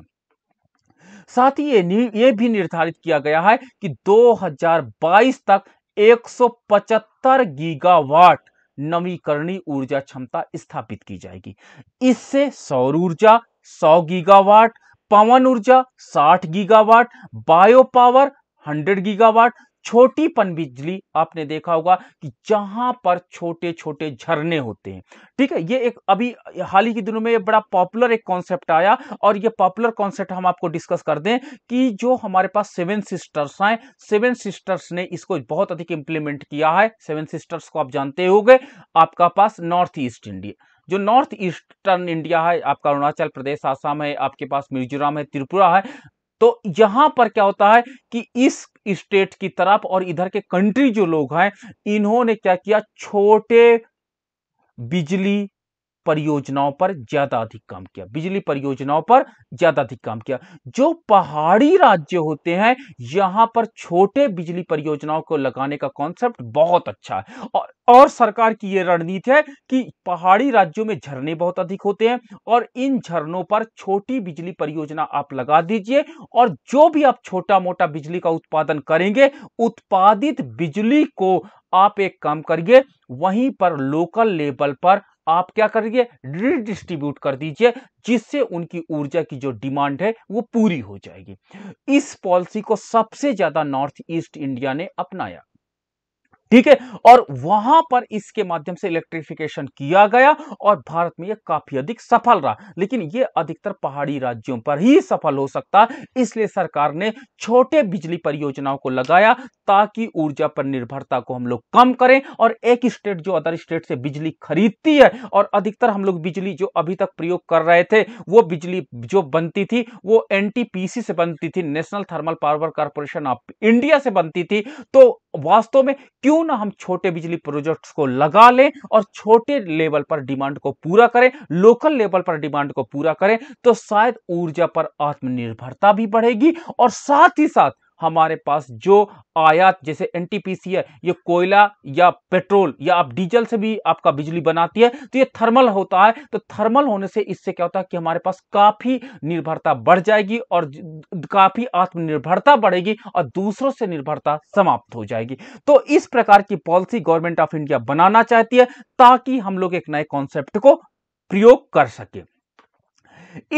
साथ ही ये ये भी निर्धारित किया गया है कि 2022 तक 175 गीगावाट नवीकरणीय ऊर्जा क्षमता स्थापित की जाएगी इससे सौर ऊर्जा 100 गीगावाट पवन ऊर्जा 60 गीगावाट बायो पावर 100 गीगावाट छोटी पनबिजली आपने देखा होगा कि जहां पर छोटे छोटे झरने होते हैं ठीक है ये एक अभी हाल ही के दिनों में ये बड़ा पॉपुलर एक कॉन्सेप्ट आया और ये पॉपुलर कॉन्सेप्ट हम आपको डिस्कस कर दें कि जो हमारे पास सेवन सिस्टर्स हैं सेवन सिस्टर्स ने इसको बहुत अधिक इंप्लीमेंट किया है सेवन सिस्टर्स को आप जानते हो आपका पास नॉर्थ ईस्ट इंडिया जो नॉर्थ ईस्टर्न इंडिया है आपका अरुणाचल प्रदेश आसाम है आपके पास मिजोरम है त्रिपुरा है तो यहां पर क्या होता है कि इस स्टेट की तरफ और इधर के कंट्री जो लोग हैं इन्होंने क्या किया छोटे बिजली परियोजनाओं पर ज्यादा अधिक काम किया बिजली परियोजनाओं पर ज्यादा अधिक काम किया जो पहाड़ी राज्य होते हैं यहां पर छोटे बिजली परियोजनाओं को लगाने का कॉन्सेप्ट बहुत अच्छा है और, और सरकार की यह रणनीति है कि पहाड़ी राज्यों में झरने बहुत अधिक होते हैं और इन झरनों पर छोटी बिजली परियोजना आप लगा दीजिए और जो भी आप छोटा मोटा बिजली का उत्पादन करेंगे उत्पादित बिजली को आप एक काम करिए वहीं पर लोकल लेवल पर आप क्या करिए रिडिस्ट्रीब्यूट कर दीजिए जिससे उनकी ऊर्जा की जो डिमांड है वो पूरी हो जाएगी इस पॉलिसी को सबसे ज़्यादा नॉर्थ ईस्ट इंडिया ने अपनाया ठीक है और वहां पर इसके माध्यम से इलेक्ट्रिफिकेशन किया गया और भारत में यह काफी अधिक सफल रहा लेकिन यह अधिकतर पहाड़ी राज्यों पर ही सफल हो सकता इसलिए सरकार ने छोटे बिजली परियोजनाओं को लगाया ताकि ऊर्जा पर निर्भरता को हम लोग कम करें और एक स्टेट जो अदर स्टेट से बिजली खरीदती है और अधिकतर हम लोग बिजली जो अभी तक प्रयोग कर रहे थे वो बिजली जो बनती थी वो एन से बनती थी national thermal power corporation of India से बनती थी तो वास्तव में क्यों क्यों ना हम छोटे बिजली प्रोजेक्ट्स को लगा लें और छोटे लेवल पर डिमांड को पूरा करें लोकल लेवल पर डिमांड को पूरा करें तो शायद ऊर्जा पर आत्मनिर्भरता भी बढ़ेगी और साथ ही साथ हमारे पास जो आयात जैसे एन है ये कोयला या पेट्रोल या आप डीजल से भी आपका बिजली बनाती है तो ये थर्मल होता है तो थर्मल होने से इससे क्या होता है कि हमारे पास काफी निर्भरता बढ़ जाएगी और काफी आत्मनिर्भरता बढ़ेगी और दूसरों से निर्भरता समाप्त हो जाएगी तो इस प्रकार की पॉलिसी गवर्नमेंट ऑफ इंडिया बनाना चाहती है ताकि हम लोग एक नए कॉन्सेप्ट को प्रयोग कर सके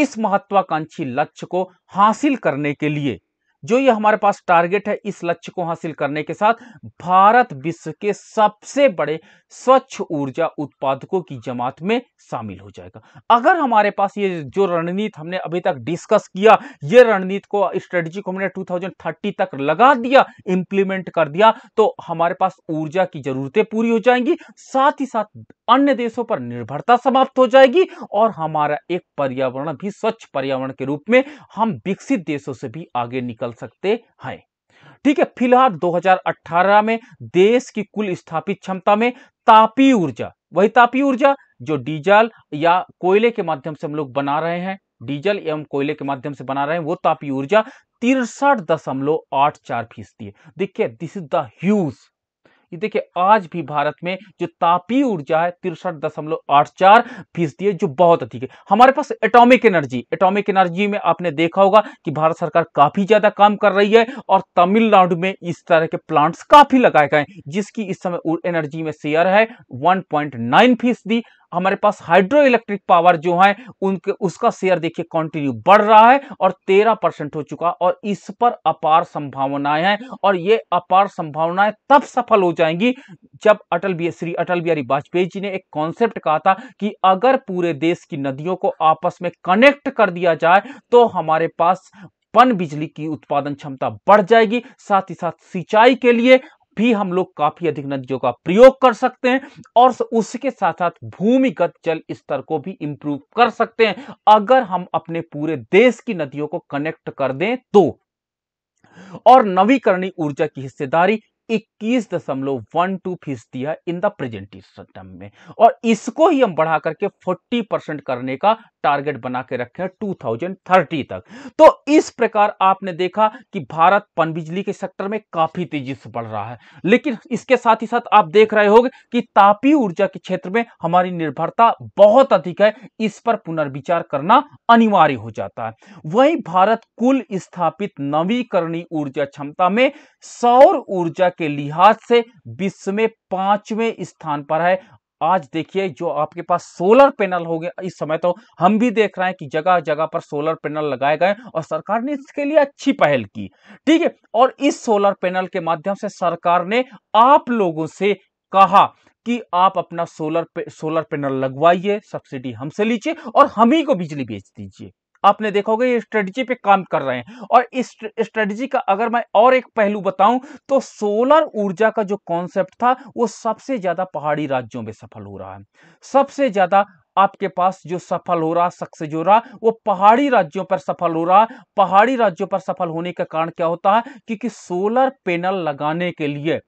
इस महत्वाकांक्षी लक्ष्य को हासिल करने के लिए जो ये हमारे पास टारगेट है इस लक्ष्य को हासिल करने के साथ भारत विश्व के सबसे बड़े स्वच्छ ऊर्जा उत्पादकों की जमात में शामिल हो जाएगा अगर हमारे पास ये जो रणनीति हमने अभी तक डिस्कस किया ये रणनीति को स्ट्रेटजी को हमने 2030 तक लगा दिया इंप्लीमेंट कर दिया तो हमारे पास ऊर्जा की जरूरतें पूरी हो जाएंगी साथ ही साथ अन्य देशों पर निर्भरता समाप्त हो जाएगी और हमारा एक पर्यावरण भी स्वच्छ पर्यावरण के रूप में हम विकसित देशों से भी आगे निकल निकल सकते हैं ठीक है फिलहाल 2018 में देश की कुल स्थापित क्षमता में तापी ऊर्जा वही तापी ऊर्जा जो डीजल या कोयले के माध्यम से हम लोग बना रहे हैं डीजल एवं कोयले के माध्यम से बना रहे हैं वो तापी ऊर्जा तिरसठ दशमलव आठ चार फीसदी है देखिए दिस इज द ह्यूज ये देखिए आज भी भारत में जो तापी ऊर्जा है तिरसठ दशमलव आठ चार फीसदी है जो बहुत अधिक है हमारे पास एटॉमिक एनर्जी एटॉमिक एनर्जी में आपने देखा होगा कि भारत सरकार काफी ज्यादा काम कर रही है और तमिलनाडु में इस तरह के प्लांट्स काफी लगाए गए जिसकी इस समय एनर्जी में शेयर है वन पॉइंट नाइन फीसदी हमारे पास हाइड्रो इलेक्ट्रिक पावर जो है उनके उसका शेयर देखिए कंटिन्यू बढ़ रहा है और तेरह परसेंट हो चुका और इस पर अपार संभावनाएं हैं और ये अपार संभावनाएं तब सफल हो जाएंगी जब अटल श्री अटल बिहारी वाजपेयी जी ने एक कॉन्सेप्ट कहा था कि अगर पूरे देश की नदियों को आपस में कनेक्ट कर दिया जाए तो हमारे पास पन बिजली की उत्पादन क्षमता बढ़ जाएगी साथ ही साथ सिंचाई के लिए भी हम लोग काफी अधिक नदियों का प्रयोग कर सकते हैं और उसके साथ साथ भूमिगत जल स्तर को भी इंप्रूव कर सकते हैं अगर हम अपने पूरे देश की नदियों को कनेक्ट कर दें तो और नवीकरणीय ऊर्जा की हिस्सेदारी इक्कीस दशमलव वन टू फीसदी है इन द प्रेजेंट सिस्टम में और इसको ही हम बढ़ा करके फोर्टी परसेंट करने का टारगेट बना के रखे हैं टू थाउजेंड थर्टी तक तो इस प्रकार आपने देखा कि भारत पनबिजली के सेक्टर में काफी तेजी से बढ़ रहा है लेकिन इसके साथ ही साथ आप देख रहे होंगे कि तापी ऊर्जा के क्षेत्र में हमारी निर्भरता बहुत अधिक है इस पर पुनर्विचार करना अनिवार्य हो जाता है वही भारत कुल स्थापित नवीकरणीय ऊर्जा क्षमता में सौर ऊर्जा के लिहाज से विश्व में पांचवें स्थान पर है आज देखिए जो आपके पास सोलर पैनल हो गए इस समय तो हम भी देख रहे हैं कि जगह जगह पर सोलर पैनल लगाए गए और सरकार ने इसके लिए अच्छी पहल की ठीक है और इस सोलर पैनल के माध्यम से सरकार ने आप लोगों से कहा कि आप अपना सोलर पे, सोलर पैनल लगवाइए सब्सिडी हमसे लीजिए और हम ही को बिजली बेच दीजिए आपने देखा होगा ये स्ट्रेटजी पे काम कर रहे हैं और इस स्ट्रेटजी का अगर मैं और एक पहलू बताऊं तो सोलर ऊर्जा का जो कॉन्सेप्ट था वो सबसे ज्यादा पहाड़ी राज्यों में सफल हो रहा है सबसे ज्यादा आपके पास जो सफल हो रहा सक्सेस हो रहा वो पहाड़ी राज्यों पर सफल हो रहा पहाड़ी राज्यों पर सफल होने का कारण क्या होता है क्योंकि सोलर पैनल लगाने के लिए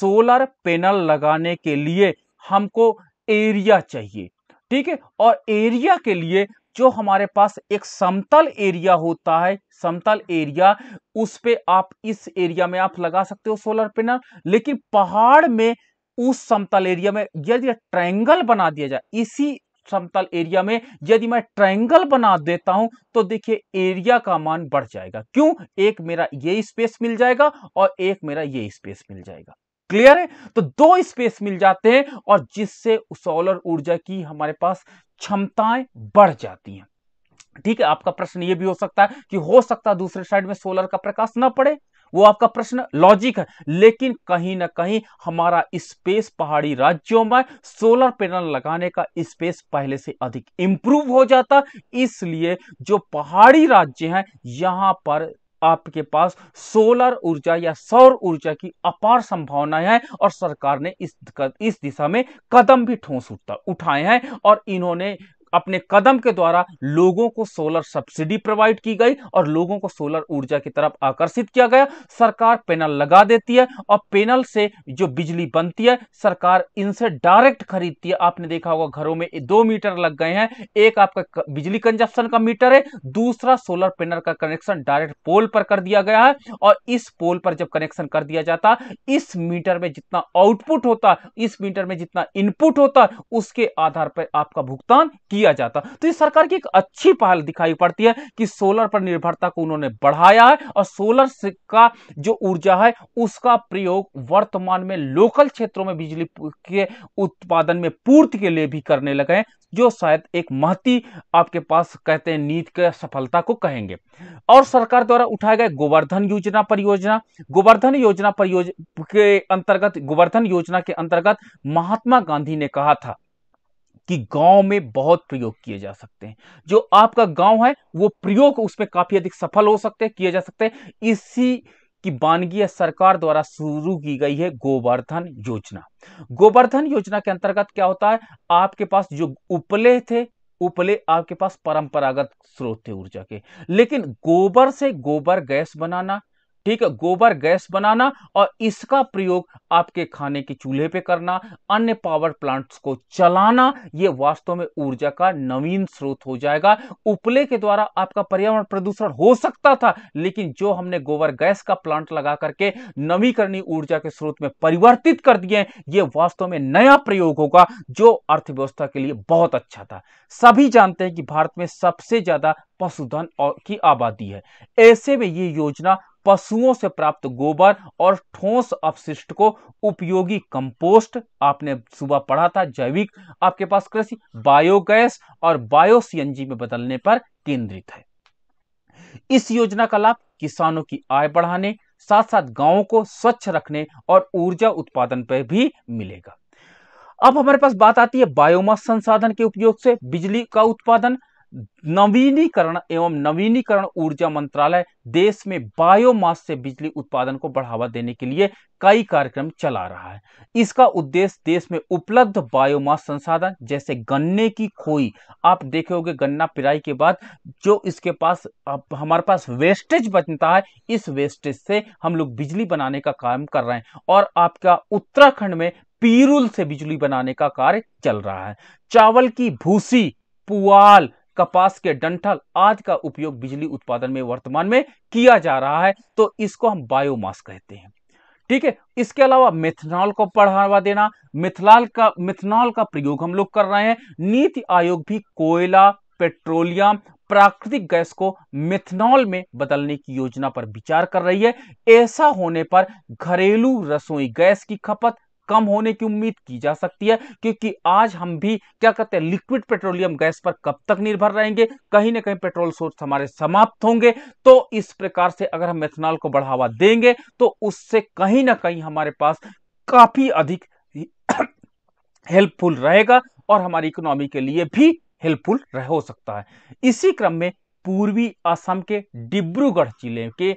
सोलर पैनल लगाने के लिए हमको एरिया चाहिए ठीक है और एरिया के लिए जो हमारे पास एक समतल एरिया होता है समतल एरिया उस पे आप इस एरिया में आप लगा सकते हो सोलर पैनल लेकिन पहाड़ में उस समतल एरिया में यदि ट्रायंगल बना दिया जाए इसी समतल एरिया में यदि मैं ट्रायंगल बना देता हूं तो देखिए एरिया का मान बढ़ जाएगा क्यों एक मेरा ये स्पेस मिल जाएगा और एक मेरा ये स्पेस मिल जाएगा क्लियर है तो दो स्पेस मिल जाते हैं और जिससे सोलर ऊर्जा की हमारे पास क्षमताएं बढ़ जाती हैं ठीक है आपका प्रश्न ये भी हो सकता है कि हो सकता है दूसरे साइड में सोलर का प्रकाश ना पड़े वो आपका प्रश्न लॉजिक है लेकिन कहीं ना कहीं हमारा स्पेस पहाड़ी राज्यों में सोलर पैनल लगाने का स्पेस पहले से अधिक इंप्रूव हो जाता इसलिए जो पहाड़ी राज्य हैं यहां पर आपके पास सोलर ऊर्जा या सौर ऊर्जा की अपार संभावनाएं हैं और सरकार ने इस इस दिशा में कदम भी ठोस उठाए हैं और इन्होंने अपने कदम के द्वारा लोगों को सोलर सब्सिडी प्रोवाइड की गई और लोगों को सोलर ऊर्जा की तरफ आकर्षित किया गया सरकार पैनल लगा देती है और पैनल से जो बिजली बनती है सरकार इनसे डायरेक्ट खरीदती है आपने देखा होगा घरों में दो मीटर लग गए हैं एक आपका बिजली कंजप्शन का मीटर है दूसरा सोलर पैनल का कनेक्शन डायरेक्ट पोल पर कर दिया गया है और इस पोल पर जब कनेक्शन कर दिया जाता इस मीटर में जितना आउटपुट होता इस मीटर में जितना इनपुट होता उसके आधार पर आपका भुगतान किया किया जाता तो ये सरकार की एक अच्छी पहल दिखाई पड़ती है कि सोलर पर निर्भरता को उन्होंने बढ़ाया है और सोलर का जो ऊर्जा है उसका प्रयोग वर्तमान में लोकल क्षेत्रों में बिजली के उत्पादन में पूर्ति के लिए भी करने लगे हैं जो शायद एक महती आपके पास कहते हैं नीति के सफलता को कहेंगे और सरकार द्वारा उठाए गए गोवर्धन योजना परियोजना गोवर्धन योजना परियोजना के अंतर्गत गोवर्धन योजना के अंतर्गत महात्मा गांधी ने कहा था कि गांव में बहुत प्रयोग किए जा सकते हैं जो आपका गांव है वो प्रयोग उसमें काफी अधिक सफल हो सकते हैं किए जा सकते हैं इसी की बानगी सरकार द्वारा शुरू की गई है गोवर्धन योजना गोवर्धन योजना के अंतर्गत क्या होता है आपके पास जो उपले थे उपले आपके पास परंपरागत स्रोत थे ऊर्जा के लेकिन गोबर से गोबर गैस बनाना ठीक है गोबर गैस बनाना और इसका प्रयोग आपके खाने के चूल्हे पे करना अन्य पावर प्लांट्स को चलाना ये वास्तव में ऊर्जा का नवीन स्रोत हो जाएगा उपले के द्वारा आपका पर्यावरण प्रदूषण हो सकता था लेकिन जो हमने गोबर गैस का प्लांट लगा करके नवीकरणीय ऊर्जा के स्रोत में परिवर्तित कर दिए ये वास्तव में नया प्रयोग होगा जो अर्थव्यवस्था के लिए बहुत अच्छा था सभी जानते हैं कि भारत में सबसे ज्यादा पशुधन और की आबादी है ऐसे में ये योजना पशुओं से प्राप्त गोबर और ठोस अपशिष्ट को उपयोगी कंपोस्ट आपने सुबह पढ़ा था जैविक आपके पास कृषि बायोगैस और बायो सीएनजी में बदलने पर केंद्रित है इस योजना का लाभ किसानों की आय बढ़ाने साथ साथ गांवों को स्वच्छ रखने और ऊर्जा उत्पादन पर भी मिलेगा अब हमारे पास बात आती है बायोमास संसाधन के उपयोग से बिजली का उत्पादन नवीनीकरण एवं नवीनीकरण ऊर्जा मंत्रालय देश में बायोमास से बिजली उत्पादन को बढ़ावा देने के लिए कई कार्यक्रम चला रहा है इसका उद्देश्य देश में उपलब्ध बायोमास संसाधन जैसे गन्ने की खोई आप देखे होगे गन्ना पिराई के बाद जो इसके पास हमारे पास वेस्टेज बनता है इस वेस्टेज से हम लोग बिजली बनाने का काम कर रहे हैं और आपका उत्तराखंड में पीरुल से बिजली बनाने का कार्य चल रहा है चावल की भूसी पुआल कपास के डंठल आदि का उपयोग बिजली उत्पादन में वर्तमान में किया जा रहा है तो इसको हम बायोमास कहते हैं ठीक है इसके अलावा मिथनॉल को बढ़ावा देना मिथलाल का मिथनॉल का प्रयोग हम लोग कर रहे हैं नीति आयोग भी कोयला पेट्रोलियम प्राकृतिक गैस को मिथनॉल में बदलने की योजना पर विचार कर रही है ऐसा होने पर घरेलू रसोई गैस की खपत कम होने की उम्मीद की जा सकती है क्योंकि आज हम भी क्या कहते हैं लिक्विड पेट्रोलियम गैस पर कब तक निर्भर रहेंगे कहीं ना कहीं पेट्रोल सोर्स हमारे समाप्त होंगे तो इस प्रकार से अगर हम एथेनॉल को बढ़ावा देंगे तो उससे कहीं ना कहीं हमारे पास काफी अधिक हेल्पफुल रहेगा और हमारी इकोनॉमी के लिए भी हेल्पफुल रह हो सकता है इसी क्रम में पूर्वी असम के डिब्रूगढ़ जिले के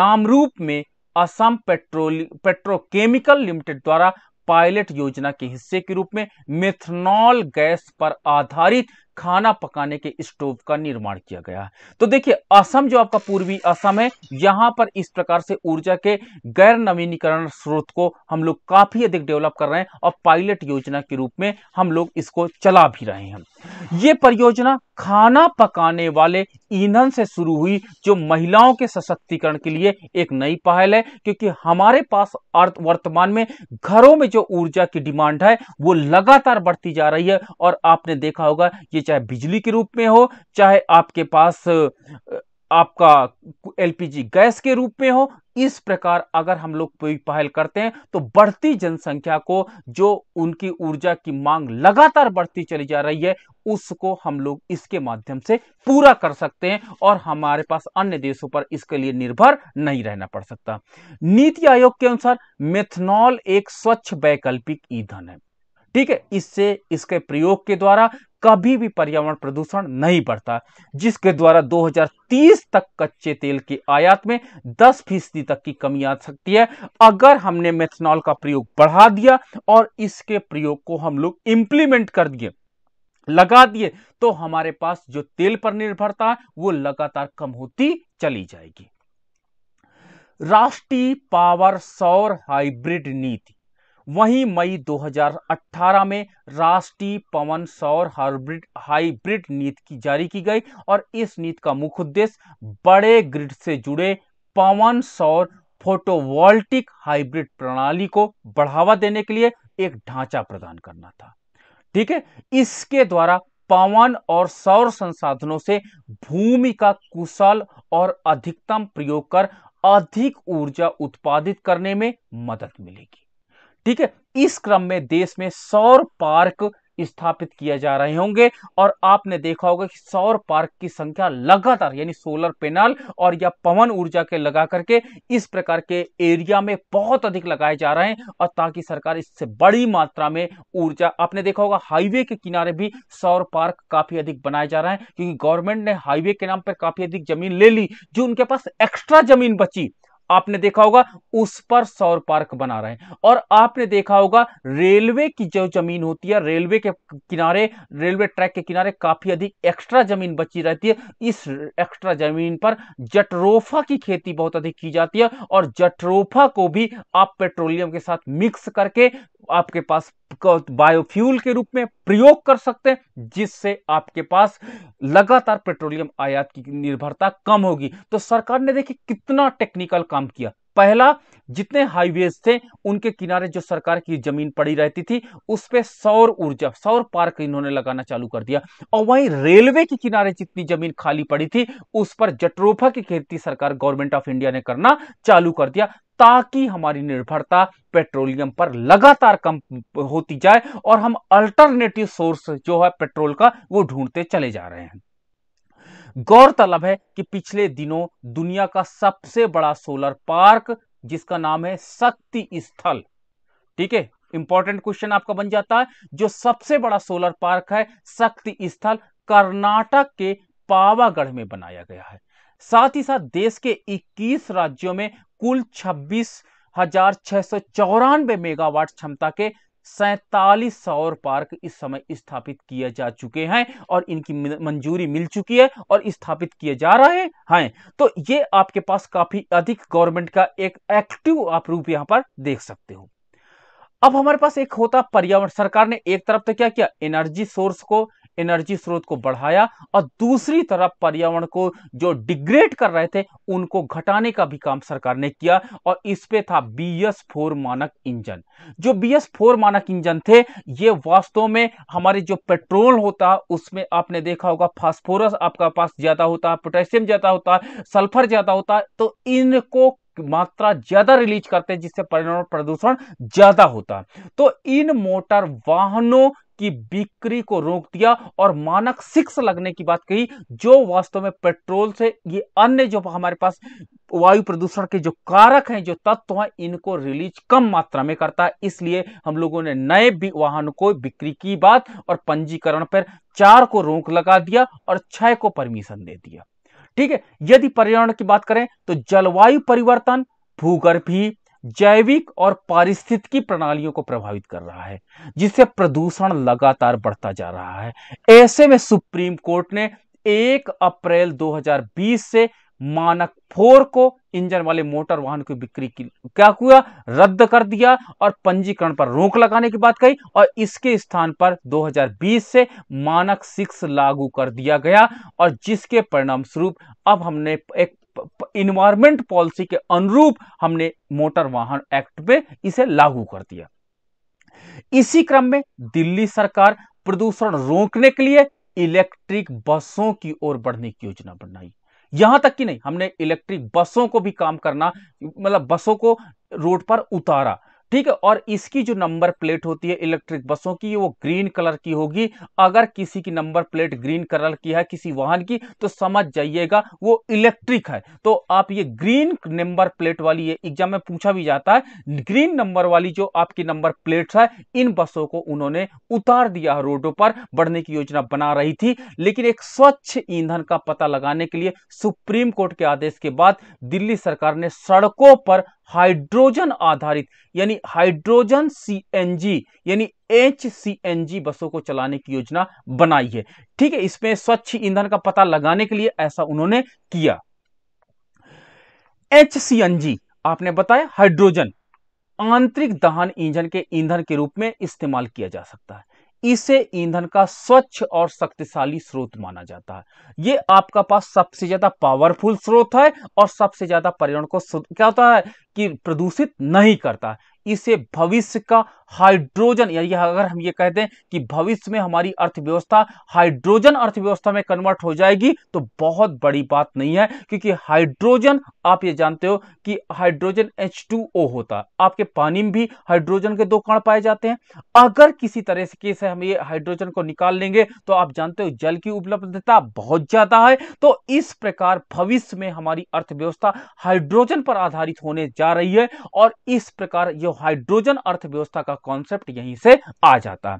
नामरूप में असम पेट्रोल पेट्रोकेमिकल लिमिटेड द्वारा पायलट योजना के हिस्से के रूप में मेथनॉल गैस पर आधारित खाना पकाने के स्टोव का निर्माण किया गया है तो देखिए असम जो आपका पूर्वी असम है यहां पर इस प्रकार से ऊर्जा के गैर नवीनीकरण स्रोत को हम लोग काफी अधिक डेवलप कर रहे हैं और पायलट योजना के रूप में हम लोग इसको चला भी रहे हैं ये परियोजना खाना पकाने वाले ईंधन से शुरू हुई जो महिलाओं के सशक्तिकरण के लिए एक नई पहल है क्योंकि हमारे पास वर्तमान में घरों में जो ऊर्जा की डिमांड है वो लगातार बढ़ती जा रही है और आपने देखा होगा ये चाहे बिजली के रूप में हो चाहे आपके पास आपका एलपीजी गैस के रूप में हो इस प्रकार अगर हम लोग कोई पहल करते हैं तो बढ़ती जनसंख्या को जो उनकी ऊर्जा की मांग लगातार बढ़ती चली जा रही है उसको हम लोग इसके माध्यम से पूरा कर सकते हैं और हमारे पास अन्य देशों पर इसके लिए निर्भर नहीं रहना पड़ सकता नीति आयोग के अनुसार मेथनॉल एक स्वच्छ वैकल्पिक ईंधन है ठीक है इससे इसके प्रयोग के द्वारा कभी भी पर्यावरण प्रदूषण नहीं बढ़ता जिसके द्वारा 2030 तक कच्चे तेल के आयात में 10 फीसदी तक की कमी आ सकती है अगर हमने मेथनॉल का प्रयोग बढ़ा दिया और इसके प्रयोग को हम लोग इंप्लीमेंट कर दिए लगा दिए तो हमारे पास जो तेल पर निर्भरता है वो लगातार कम होती चली जाएगी राष्ट्रीय पावर सौर हाइब्रिड नीति वहीं मई 2018 में राष्ट्रीय पवन सौर हाइब्रिड हाइब्रिड नीति की जारी की गई और इस नीति का मुख्य उद्देश्य बड़े ग्रिड से जुड़े पवन सौर फोटोवोल्टिक हाइब्रिड प्रणाली को बढ़ावा देने के लिए एक ढांचा प्रदान करना था ठीक है इसके द्वारा पवन और सौर संसाधनों से भूमि का कुशल और अधिकतम प्रयोग कर अधिक ऊर्जा उत्पादित करने में मदद मिलेगी ठीक है इस क्रम में देश में सौर पार्क स्थापित किया जा रहे होंगे और आपने देखा होगा कि सौर पार्क की संख्या लगातार यानी सोलर पैनल और या पवन ऊर्जा के लगा करके इस प्रकार के एरिया में बहुत अधिक लगाए जा रहे हैं और ताकि सरकार इससे बड़ी मात्रा में ऊर्जा आपने देखा होगा हाईवे के किनारे भी सौर पार्क काफी अधिक बनाए जा रहे हैं क्योंकि गवर्नमेंट ने हाईवे के नाम पर काफी अधिक जमीन ले ली जो उनके पास एक्स्ट्रा जमीन बची आपने देखा होगा उस पर सौर पार्क बना रहे हैं और आपने देखा होगा रेलवे की जो जमीन होती है रेलवे के किनारे रेलवे ट्रैक के किनारे काफी अधिक एक्स्ट्रा जमीन बची रहती है इस एक्स्ट्रा जमीन पर जटरोफा की खेती बहुत अधिक की जाती है और जटरोफा को भी आप पेट्रोलियम के साथ मिक्स करके आपके पास बायोफ्यूल के रूप में प्रयोग कर सकते हैं जिससे आपके पास लगातार पेट्रोलियम आयात की निर्भरता कम होगी तो सरकार ने देखिए कितना टेक्निकल काम किया पहला जितने हाईवेज थे उनके किनारे जो सरकार की जमीन पड़ी रहती थी उस पर सौर ऊर्जा सौर पार्क इन्होंने लगाना चालू कर दिया और वहीं रेलवे के किनारे जितनी जमीन खाली पड़ी थी उस पर जटरोफा की खेती सरकार गवर्नमेंट ऑफ इंडिया ने करना चालू कर दिया ताकि हमारी निर्भरता पेट्रोलियम पर लगातार कम होती जाए और हम अल्टरनेटिव सोर्स जो है पेट्रोल का वो ढूंढते चले जा रहे हैं गौरतलब है कि पिछले दिनों दुनिया का सबसे बड़ा सोलर पार्क जिसका नाम है शक्ति स्थल ठीक है इंपॉर्टेंट क्वेश्चन आपका बन जाता है जो सबसे बड़ा सोलर पार्क है शक्ति स्थल कर्नाटक के पावागढ़ में बनाया गया है साथ ही साथ देश के 21 राज्यों में कुल छब्बीस हजार छह सौ चौरानवे मेगावाट क्षमता के सैतालीस सौर पार्क इस समय स्थापित किए जा चुके हैं और इनकी मंजूरी मिल चुकी है और स्थापित किए जा रहे हैं तो ये आपके पास काफी अधिक गवर्नमेंट का एक एक्टिव आप रूप यहां पर देख सकते हो अब हमारे पास एक होता पर्यावरण सरकार ने एक तरफ तो क्या किया एनर्जी सोर्स को एनर्जी स्रोत को बढ़ाया और दूसरी तरफ पर्यावरण को जो डिग्रेड कर रहे थे उनको घटाने का भी काम सरकार ने किया और इस पे था बी एस फोर मानक इंजन जो बी एस फोर मानक इंजन थे ये वास्तव में हमारे जो पेट्रोल होता उसमें आपने देखा होगा फास्फोरस आपका पास ज्यादा होता है पोटेशियम ज्यादा होता है सल्फर ज्यादा होता है तो इनको मात्रा ज्यादा रिलीज करते हैं जिससे पर्यावरण प्रदूषण ज्यादा होता है तो इन मोटर वाहनों की बिक्री को रोक दिया और मानक सिक्स लगने की बात कही जो वास्तव में पेट्रोल से ये अन्य जो हमारे पास वायु प्रदूषण के जो कारक हैं जो तत्व हैं इनको रिलीज कम मात्रा में करता है इसलिए हम लोगों ने नए वाहन को बिक्री की बात और पंजीकरण पर चार को रोक लगा दिया और छह को परमिशन दे दिया ठीक है यदि पर्यावरण की बात करें तो जलवायु परिवर्तन भूगर्भी जैविक और पारिस्थितिकी प्रणालियों को प्रभावित कर रहा है जिससे प्रदूषण लगातार बढ़ता जा रहा है ऐसे में सुप्रीम कोर्ट ने 1 अप्रैल 2020 से मानक फोर को इंजन वाले मोटर वाहन की बिक्री की क्या हुआ रद्द कर दिया और पंजीकरण पर रोक लगाने की बात कही और इसके स्थान पर 2020 से मानक सिक्स लागू कर दिया गया और जिसके परिणाम स्वरूप अब हमने एक इन्वायरमेंट पॉलिसी के अनुरूप हमने मोटर वाहन एक्ट में इसे लागू कर दिया इसी क्रम में दिल्ली सरकार प्रदूषण रोकने के लिए इलेक्ट्रिक बसों की ओर बढ़ने की योजना बनाई यहां तक कि नहीं हमने इलेक्ट्रिक बसों को भी काम करना मतलब बसों को रोड पर उतारा ठीक है और इसकी जो नंबर प्लेट होती है इलेक्ट्रिक बसों की वो ग्रीन कलर की होगी अगर किसी की नंबर प्लेट ग्रीन कलर की है किसी वाहन की तो समझ जाइएगा वो इलेक्ट्रिक है तो आप ये ग्रीन नंबर प्लेट वाली ये एग्जाम में पूछा भी जाता है ग्रीन नंबर वाली जो आपकी नंबर प्लेट है इन बसों को उन्होंने उतार दिया रोडों पर बढ़ने की योजना बना रही थी लेकिन एक स्वच्छ ईंधन का पता लगाने के लिए सुप्रीम कोर्ट के आदेश के बाद दिल्ली सरकार ने सड़कों पर हाइड्रोजन आधारित यानी हाइड्रोजन सीएनजी यानी एच सी बसों को चलाने की योजना बनाई है ठीक है इसमें स्वच्छ ईंधन का पता लगाने के लिए ऐसा उन्होंने किया एच सी आपने बताया हाइड्रोजन आंतरिक दहन इंजन के ईंधन के रूप में इस्तेमाल किया जा सकता है इसे ईंधन का स्वच्छ और शक्तिशाली स्रोत माना जाता है ये आपका पास सबसे ज्यादा पावरफुल स्रोत है और सबसे ज्यादा पर्यावरण को क्या होता है कि प्रदूषित नहीं करता इसे भविष्य का हाइड्रोजन यानी अगर हम ये कहते हैं कि भविष्य में हमारी अर्थव्यवस्था हाइड्रोजन अर्थव्यवस्था में कन्वर्ट हो जाएगी तो बहुत बड़ी बात नहीं है क्योंकि हाइड्रोजन आप ये जानते हो कि हाइड्रोजन H2O होता है आपके पानी में भी हाइड्रोजन के दो कण पाए जाते हैं अगर किसी तरह से केस हम ये हाइड्रोजन को निकाल लेंगे तो आप जानते हो जल की उपलब्धता बहुत ज्यादा है तो इस प्रकार भविष्य में हमारी अर्थव्यवस्था हाइड्रोजन पर आधारित होने जा रही है और इस प्रकार जो हाइड्रोजन अर्थव्यवस्था का कॉन्सेप्ट यहीं से आ जाता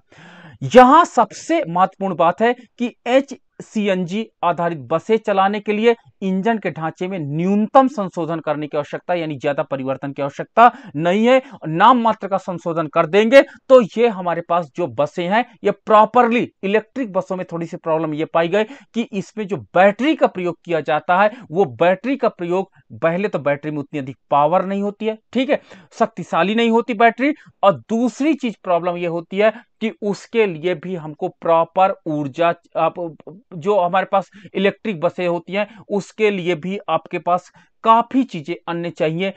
यहां सबसे महत्वपूर्ण बात है कि एच सी एन जी आधारित बसें चलाने के लिए इंजन के ढांचे में न्यूनतम संशोधन करने की आवश्यकता यानी ज्यादा परिवर्तन की आवश्यकता नहीं है नाम मात्र का संशोधन कर देंगे तो ये हमारे पास जो बसें हैं ये प्रॉपरली इलेक्ट्रिक बसों में थोड़ी सी प्रॉब्लम ये पाई गई कि इसमें जो बैटरी का प्रयोग किया जाता है वो बैटरी का प्रयोग पहले तो बैटरी में उतनी अधिक पावर नहीं होती है ठीक है शक्तिशाली नहीं होती बैटरी और दूसरी चीज प्रॉब्लम ये होती है कि उसके लिए भी हमको प्रॉपर ऊर्जा जो हमारे पास इलेक्ट्रिक बसें होती हैं उस उसके लिए भी आपके पास काफ़ी चीज़ें अन्य चाहिए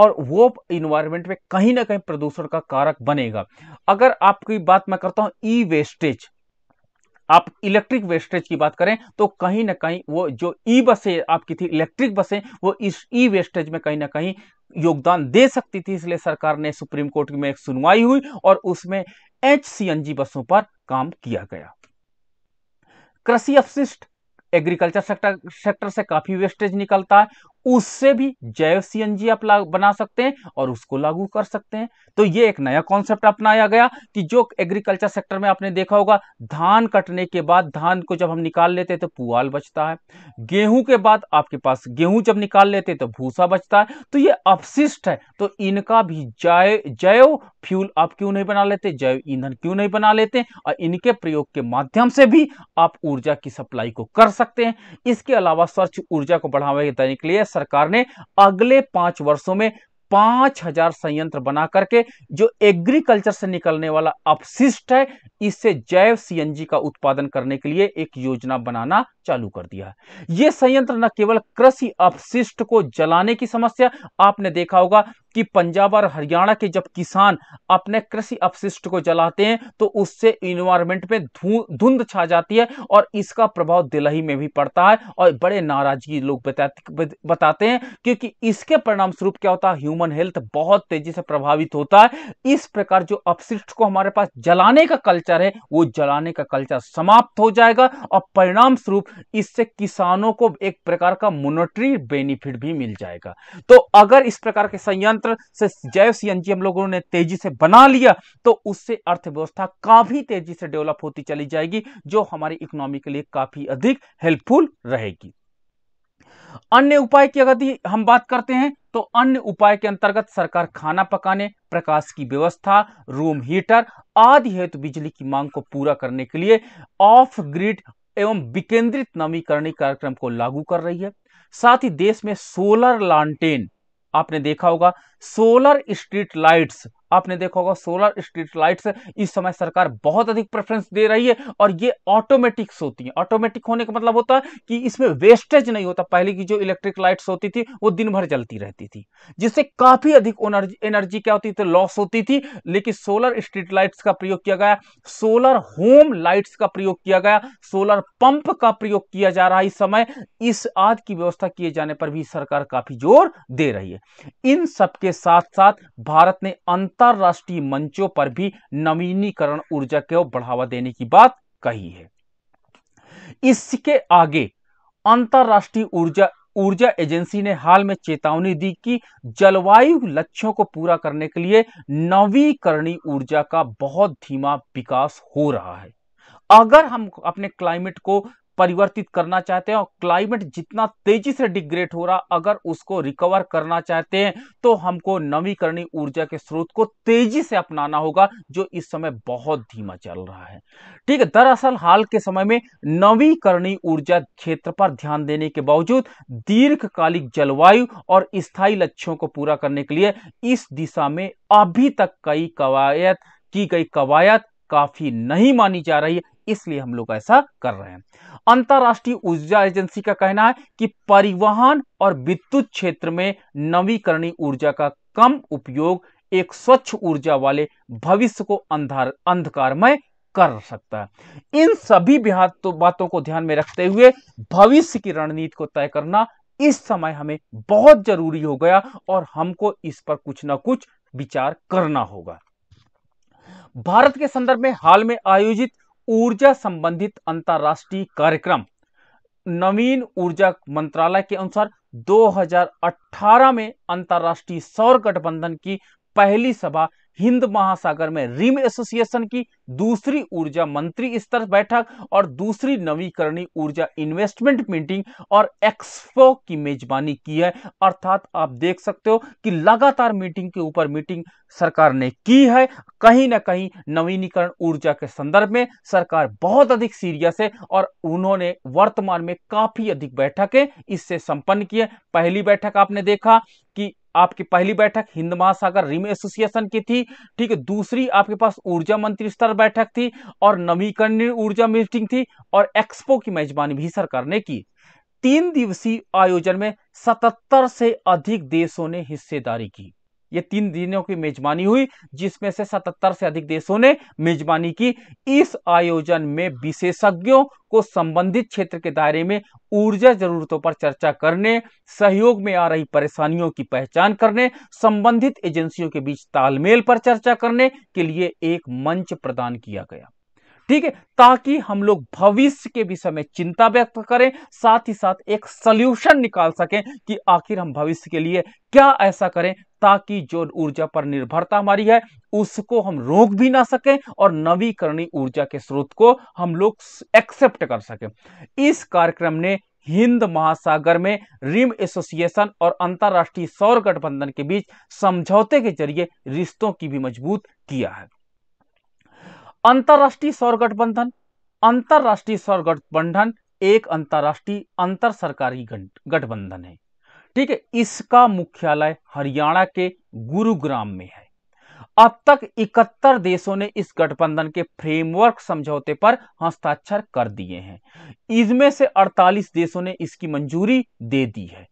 और वो इन्वायरमेंट में कहीं ना कहीं प्रदूषण का कारक बनेगा अगर आपकी बात मैं करता हूं ई वेस्टेज आप इलेक्ट्रिक वेस्टेज की बात करें तो कहीं ना कहीं वो जो ई बसें आपकी थी इलेक्ट्रिक बसें वो इस ई वेस्टेज में कहीं ना कहीं योगदान दे सकती थी इसलिए सरकार ने सुप्रीम कोर्ट में एक सुनवाई हुई और उसमें एच बसों पर काम किया गया कृषि अवशिष्ट एग्रीकल्चर सेक्टर सेक्टर से काफ़ी वेस्टेज निकलता है उससे भी जैव सी आप बना सकते हैं और उसको लागू कर सकते हैं तो ये एक नया कॉन्सेप्ट अपनाया गया कि जो एग्रीकल्चर सेक्टर में आपने देखा होगा धान कटने के बाद धान को जब हम निकाल लेते हैं तो पुआल बचता है गेहूं के बाद आपके पास गेहूं जब निकाल लेते हैं तो भूसा बचता है तो ये अपशिष्ट है तो इनका भी जैव जैव फ्यूल आप क्यों नहीं बना लेते जैव ईंधन क्यों नहीं बना लेते और इनके प्रयोग के माध्यम से भी आप ऊर्जा की सप्लाई को कर सकते हैं इसके अलावा स्वच्छ ऊर्जा को बढ़ावा देने के लिए सरकार ने अगले पांच वर्षों में पांच हजार संयंत्र बना करके जो एग्रीकल्चर से निकलने वाला अपशिष्ट है इससे जैव सीएनजी का उत्पादन करने के लिए एक योजना बनाना चालू कर दिया है संयंत्र न केवल कृषि अपशिष्ट को जलाने की समस्या आपने देखा होगा कि पंजाब और हरियाणा के जब किसान अपने कृषि अपशिष्ट को जलाते हैं तो उससे इन्वायरमेंट में धुंध छा जाती है और इसका प्रभाव दिल्ली में भी पड़ता है और बड़े नाराजगी लोग बताते हैं क्योंकि इसके परिणाम स्वरूप क्या होता है ह्यूमन हेल्थ बहुत तेजी से प्रभावित होता है इस प्रकार जो अपशिष्ट को हमारे पास जलाने का कल्चर है वो जलाने का कल्चर समाप्त हो जाएगा और परिणाम स्वरूप इससे किसानों को एक प्रकार का मोनिटरी बेनिफिट भी मिल जाएगा तो अगर इस प्रकार के संयंत्र तंत्र से जैव सीएनजी हम लोगों ने तेजी से बना लिया तो उससे अर्थव्यवस्था काफी तेजी से डेवलप होती चली जाएगी जो हमारी इकोनॉमी के लिए काफी अधिक हेल्पफुल रहेगी अन्य उपाय की अगर हम बात करते हैं तो अन्य उपाय के अंतर्गत सरकार खाना पकाने प्रकाश की व्यवस्था रूम हीटर आदि हेतु तो बिजली की मांग को पूरा करने के लिए ऑफ ग्रिड एवं विकेंद्रित नवीकरणीय कार्यक्रम को लागू कर रही है साथ ही देश में सोलर लांटेन आपने देखा होगा सोलर स्ट्रीट लाइट्स आपने देखा होगा सोलर स्ट्रीट लाइट्स इस समय सरकार बहुत अधिक प्रेफरेंस दे रही है और ये ऑटोमेटिक्स होती है ऑटोमेटिक होने का मतलब होता है कि इसमें वेस्टेज नहीं होता पहले की जो इलेक्ट्रिक लाइट्स होती थी वो दिन भर जलती रहती थी जिससे काफी अधिक एनर्जी क्या होती थी लॉस होती थी लेकिन सोलर स्ट्रीट लाइट्स का प्रयोग किया गया सोलर होम लाइट्स का प्रयोग किया गया सोलर पंप का प्रयोग किया जा रहा है इस समय इस आदि की व्यवस्था किए जाने पर भी सरकार काफी जोर दे रही है इन सबके साथ साथ भारत ने अंत अंतरराष्ट्रीय मंचों पर भी नवीनीकरण ऊर्जा को बढ़ावा देने की बात कही है इसके आगे अंतर्राष्ट्रीय ऊर्जा ऊर्जा एजेंसी ने हाल में चेतावनी दी कि जलवायु लक्ष्यों को पूरा करने के लिए नवीकरणीय ऊर्जा का बहुत धीमा विकास हो रहा है अगर हम अपने क्लाइमेट को परिवर्तित करना चाहते हैं और क्लाइमेट जितना तेजी से डिग्रेड हो रहा अगर उसको रिकवर करना चाहते हैं तो हमको नवीकरणीय ऊर्जा के स्रोत को तेजी से अपनाना होगा जो इस समय बहुत धीमा चल रहा है ठीक है दरअसल हाल के समय में नवीकरणीय ऊर्जा क्षेत्र पर ध्यान देने के बावजूद दीर्घकालिक जलवायु और स्थायी लक्ष्यों को पूरा करने के लिए इस दिशा में अभी तक कई कवायद की गई कवायद काफी नहीं मानी जा रही है इसलिए हम लोग ऐसा कर रहे हैं अंतरराष्ट्रीय ऊर्जा एजेंसी का कहना है कि परिवहन और विद्युत क्षेत्र में नवीकरणीय ऊर्जा का कम उपयोग एक स्वच्छ ऊर्जा वाले भविष्य को अंधार अंधकारमय कर सकता है इन सभी तो बातों को ध्यान में रखते हुए भविष्य की रणनीति को तय करना इस समय हमें बहुत जरूरी हो गया और हमको इस पर कुछ ना कुछ विचार करना होगा भारत के संदर्भ में हाल में आयोजित ऊर्जा संबंधित अंतर्राष्ट्रीय कार्यक्रम नवीन ऊर्जा मंत्रालय के अनुसार 2018 में अंतर्राष्ट्रीय सौर गठबंधन की पहली सभा हिंद महासागर में रिम एसोसिएशन की दूसरी ऊर्जा मंत्री स्तर बैठक और दूसरी नवीकरणीय ऊर्जा इन्वेस्टमेंट मीटिंग और एक्सपो की मेजबानी की है अर्थात आप देख सकते हो कि लगातार मीटिंग के ऊपर मीटिंग सरकार ने की है कहीं ना कहीं नवीनीकरण ऊर्जा के संदर्भ में सरकार बहुत अधिक सीरियस है और उन्होंने वर्तमान में काफी अधिक बैठकें इससे संपन्न की पहली बैठक आपने देखा कि आपकी पहली बैठक हिंद महासागर रिम एसोसिएशन की थी ठीक है दूसरी आपके पास ऊर्जा मंत्री स्तर बैठक थी और नवीकरणीय ऊर्जा मीटिंग थी और एक्सपो की मेजबानी भी सरकार ने की तीन दिवसीय आयोजन में 77 से अधिक देशों ने हिस्सेदारी की ये तीन दिनों की मेजबानी हुई जिसमें से 77 से अधिक देशों ने मेजबानी की इस आयोजन में विशेषज्ञों को संबंधित क्षेत्र के दायरे में ऊर्जा जरूरतों पर चर्चा करने सहयोग में आ रही परेशानियों की पहचान करने संबंधित एजेंसियों के बीच तालमेल पर चर्चा करने के लिए एक मंच प्रदान किया गया ठीक है ताकि हम लोग भविष्य के विषय में चिंता व्यक्त करें साथ ही साथ एक सल्यूशन निकाल सकें कि आखिर हम भविष्य के लिए क्या ऐसा करें ताकि जो ऊर्जा पर निर्भरता हमारी है उसको हम रोक भी ना सकें और नवीकरणीय ऊर्जा के स्रोत को हम लोग एक्सेप्ट कर सकें इस कार्यक्रम ने हिंद महासागर में रिम एसोसिएशन और अंतर्राष्ट्रीय सौर गठबंधन के बीच समझौते के जरिए रिश्तों की भी मजबूत किया है अंतर्राष्ट्रीय सौर गठबंधन अंतर्राष्ट्रीय सौर गठबंधन एक अंतर्राष्ट्रीय अंतर सरकारी गठबंधन है ठीक है इसका मुख्यालय हरियाणा के गुरुग्राम में है अब तक इकहत्तर देशों ने इस गठबंधन के फ्रेमवर्क समझौते पर हस्ताक्षर कर दिए हैं इसमें से 48 देशों ने इसकी मंजूरी दे दी है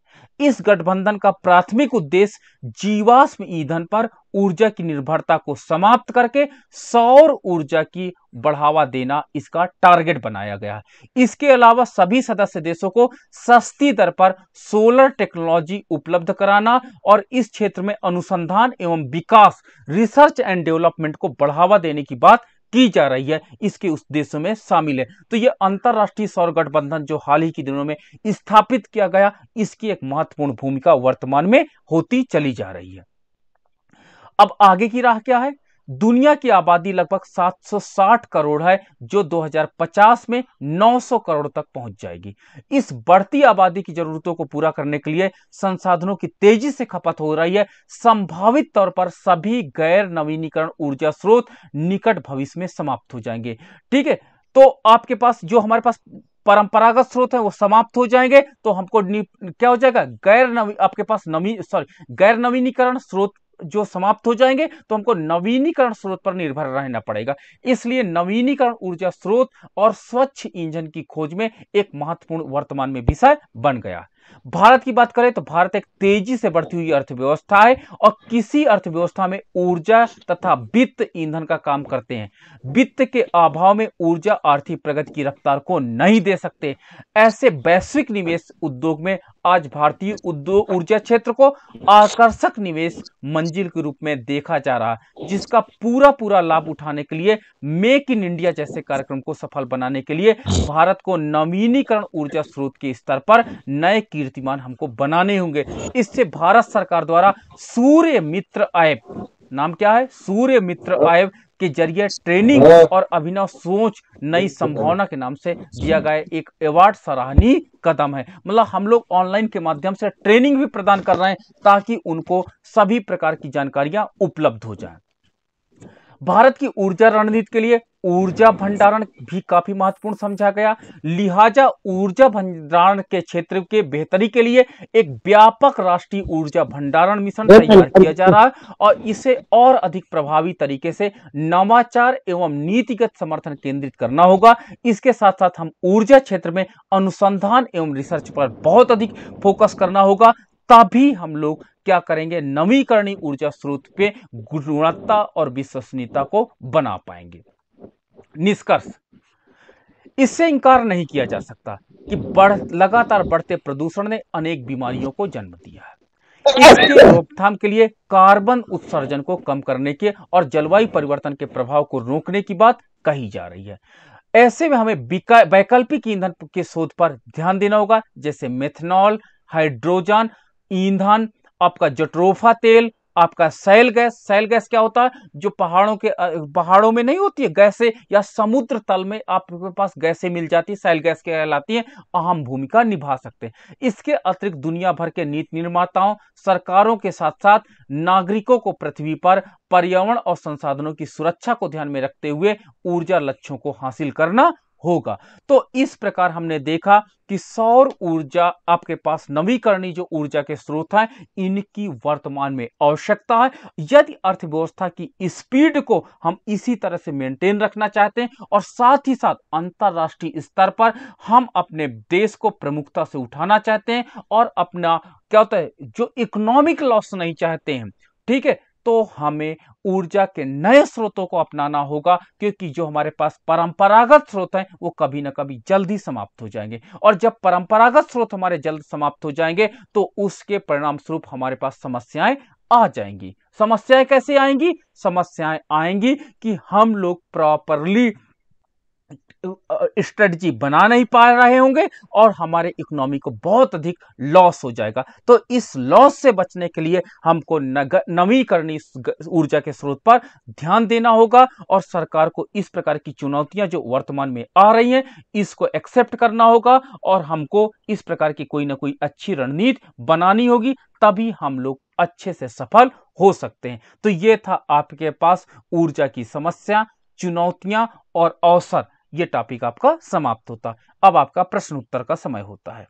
इस गठबंधन का प्राथमिक उद्देश्य जीवाश्म ईंधन पर ऊर्जा की निर्भरता को समाप्त करके सौर ऊर्जा की बढ़ावा देना इसका टारगेट बनाया गया है इसके अलावा सभी सदस्य देशों को सस्ती दर पर सोलर टेक्नोलॉजी उपलब्ध कराना और इस क्षेत्र में अनुसंधान एवं विकास रिसर्च एंड डेवलपमेंट को बढ़ावा देने की बात की जा रही है इसके उस देशों में शामिल है तो यह अंतर्राष्ट्रीय सौर गठबंधन जो हाल ही के दिनों में स्थापित किया गया इसकी एक महत्वपूर्ण भूमिका वर्तमान में होती चली जा रही है अब आगे की राह क्या है दुनिया की आबादी लगभग 760 करोड़ है जो 2050 में 900 करोड़ तक पहुंच जाएगी इस बढ़ती आबादी की जरूरतों को पूरा करने के लिए संसाधनों की तेजी से खपत हो रही है संभावित तौर पर सभी गैर नवीनीकरण ऊर्जा स्रोत निकट भविष्य में समाप्त हो जाएंगे ठीक है तो आपके पास जो हमारे पास परंपरागत स्रोत है वो समाप्त हो जाएंगे तो हमको क्या हो जाएगा गैर नवी आपके पास नवी सॉरी गैर नवीनीकरण स्रोत जो समाप्त हो जाएंगे तो हमको नवीनीकरण स्रोत पर निर्भर रहना पड़ेगा इसलिए नवीनीकरण ऊर्जा स्रोत और स्वच्छ इंजन की खोज में एक महत्वपूर्ण वर्तमान में विषय बन गया भारत की बात करें तो भारत एक तेजी से बढ़ती हुई अर्थव्यवस्था है और किसी अर्थव्यवस्था में ऊर्जा तथा वित्त ईंधन का काम करते हैं वित्त के अभाव में ऊर्जा आर्थिक प्रगति की रफ्तार को नहीं दे सकते ऐसे वैश्विक निवेश उद्योग में आज भारतीय उद्योग ऊर्जा क्षेत्र को आकर्षक निवेश मंजिल के रूप में देखा जा रहा जिसका पूरा पूरा लाभ उठाने के लिए मेक इन इंडिया जैसे कार्यक्रम को सफल बनाने के लिए भारत को नवीनीकरण ऊर्जा स्रोत के स्तर पर नए कीर्तिमान हमको बनाने होंगे इससे भारत सरकार द्वारा सूर्य मित्र ऐप नाम क्या है सूर्य मित्र आय के जरिए ट्रेनिंग और अभिनव सोच नई संभावना के नाम से दिया गया एक अवार्ड सराहनीय कदम है मतलब हम लोग ऑनलाइन के माध्यम से ट्रेनिंग भी प्रदान कर रहे हैं ताकि उनको सभी प्रकार की जानकारियां उपलब्ध हो जाए भारत की ऊर्जा रणनीति के लिए ऊर्जा भंडारण भी काफी महत्वपूर्ण समझा गया लिहाजा ऊर्जा भंडारण के क्षेत्र के बेहतरी के लिए एक व्यापक राष्ट्रीय ऊर्जा भंडारण मिशन तैयार किया जा रहा है और इसे और अधिक प्रभावी तरीके से नवाचार एवं नीतिगत समर्थन केंद्रित करना होगा इसके साथ साथ हम ऊर्जा क्षेत्र में अनुसंधान एवं रिसर्च पर बहुत अधिक फोकस करना होगा तभी हम लोग क्या करेंगे नवीकरणीय ऊर्जा स्रोत पे गुणवत्ता और विश्वसनीयता को बना पाएंगे निष्कर्ष इससे इनकार नहीं किया जा सकता कि बढ़ लगातार बढ़ते प्रदूषण ने अनेक बीमारियों को जन्म दिया है इसके रोकथाम के लिए कार्बन उत्सर्जन को कम करने के और जलवायु परिवर्तन के प्रभाव को रोकने की बात कही जा रही है ऐसे में हमें वैकल्पिक ईंधन के शोध पर ध्यान देना होगा जैसे मेथनॉल हाइड्रोजन ईंधन आपका जट्रोफा तेल आपका सैल गैस सैल गैस क्या होता है जो पहाड़ों के पहाड़ों में नहीं होती है गैसे या समुद्र तल में आपके पास गैसे मिल जाती है सैल गैस कहलाती है अहम भूमिका निभा सकते हैं इसके अतिरिक्त दुनिया भर के नीति निर्माताओं सरकारों के साथ साथ नागरिकों को पृथ्वी पर पर्यावरण और संसाधनों की सुरक्षा को ध्यान में रखते हुए ऊर्जा लक्ष्यों को हासिल करना होगा तो इस प्रकार हमने देखा कि सौर ऊर्जा आपके पास नवीकरणीय जो ऊर्जा के स्रोत हैं इनकी वर्तमान में आवश्यकता है यदि अर्थव्यवस्था की स्पीड को हम इसी तरह से मेंटेन रखना चाहते हैं और साथ ही साथ अंतर्राष्ट्रीय स्तर पर हम अपने देश को प्रमुखता से उठाना चाहते हैं और अपना क्या होता है जो इकोनॉमिक लॉस नहीं चाहते हैं ठीक है तो हमें ऊर्जा के नए स्रोतों को अपनाना होगा क्योंकि जो हमारे पास परंपरागत स्रोत हैं वो कभी ना कभी जल्दी समाप्त हो जाएंगे और जब परंपरागत स्रोत हमारे जल्द समाप्त हो जाएंगे तो उसके परिणाम स्वरूप हमारे पास समस्याएं आ जाएंगी समस्याएं कैसे आएंगी समस्याएं आएंगी कि हम लोग प्रॉपरली स्ट्रेटजी बना नहीं पा रहे होंगे और हमारे इकोनॉमी को बहुत अधिक लॉस हो जाएगा तो इस लॉस से बचने के लिए हमको नवीकरणीय ऊर्जा के स्रोत पर ध्यान देना होगा और सरकार को इस प्रकार की चुनौतियां जो वर्तमान में आ रही हैं इसको एक्सेप्ट करना होगा और हमको इस प्रकार की कोई ना कोई अच्छी रणनीति बनानी होगी तभी हम लोग अच्छे से सफल हो सकते हैं तो ये था आपके पास ऊर्जा की समस्या चुनौतियां और अवसर ये टॉपिक आपका समाप्त होता अब आपका प्रश्न उत्तर का समय होता है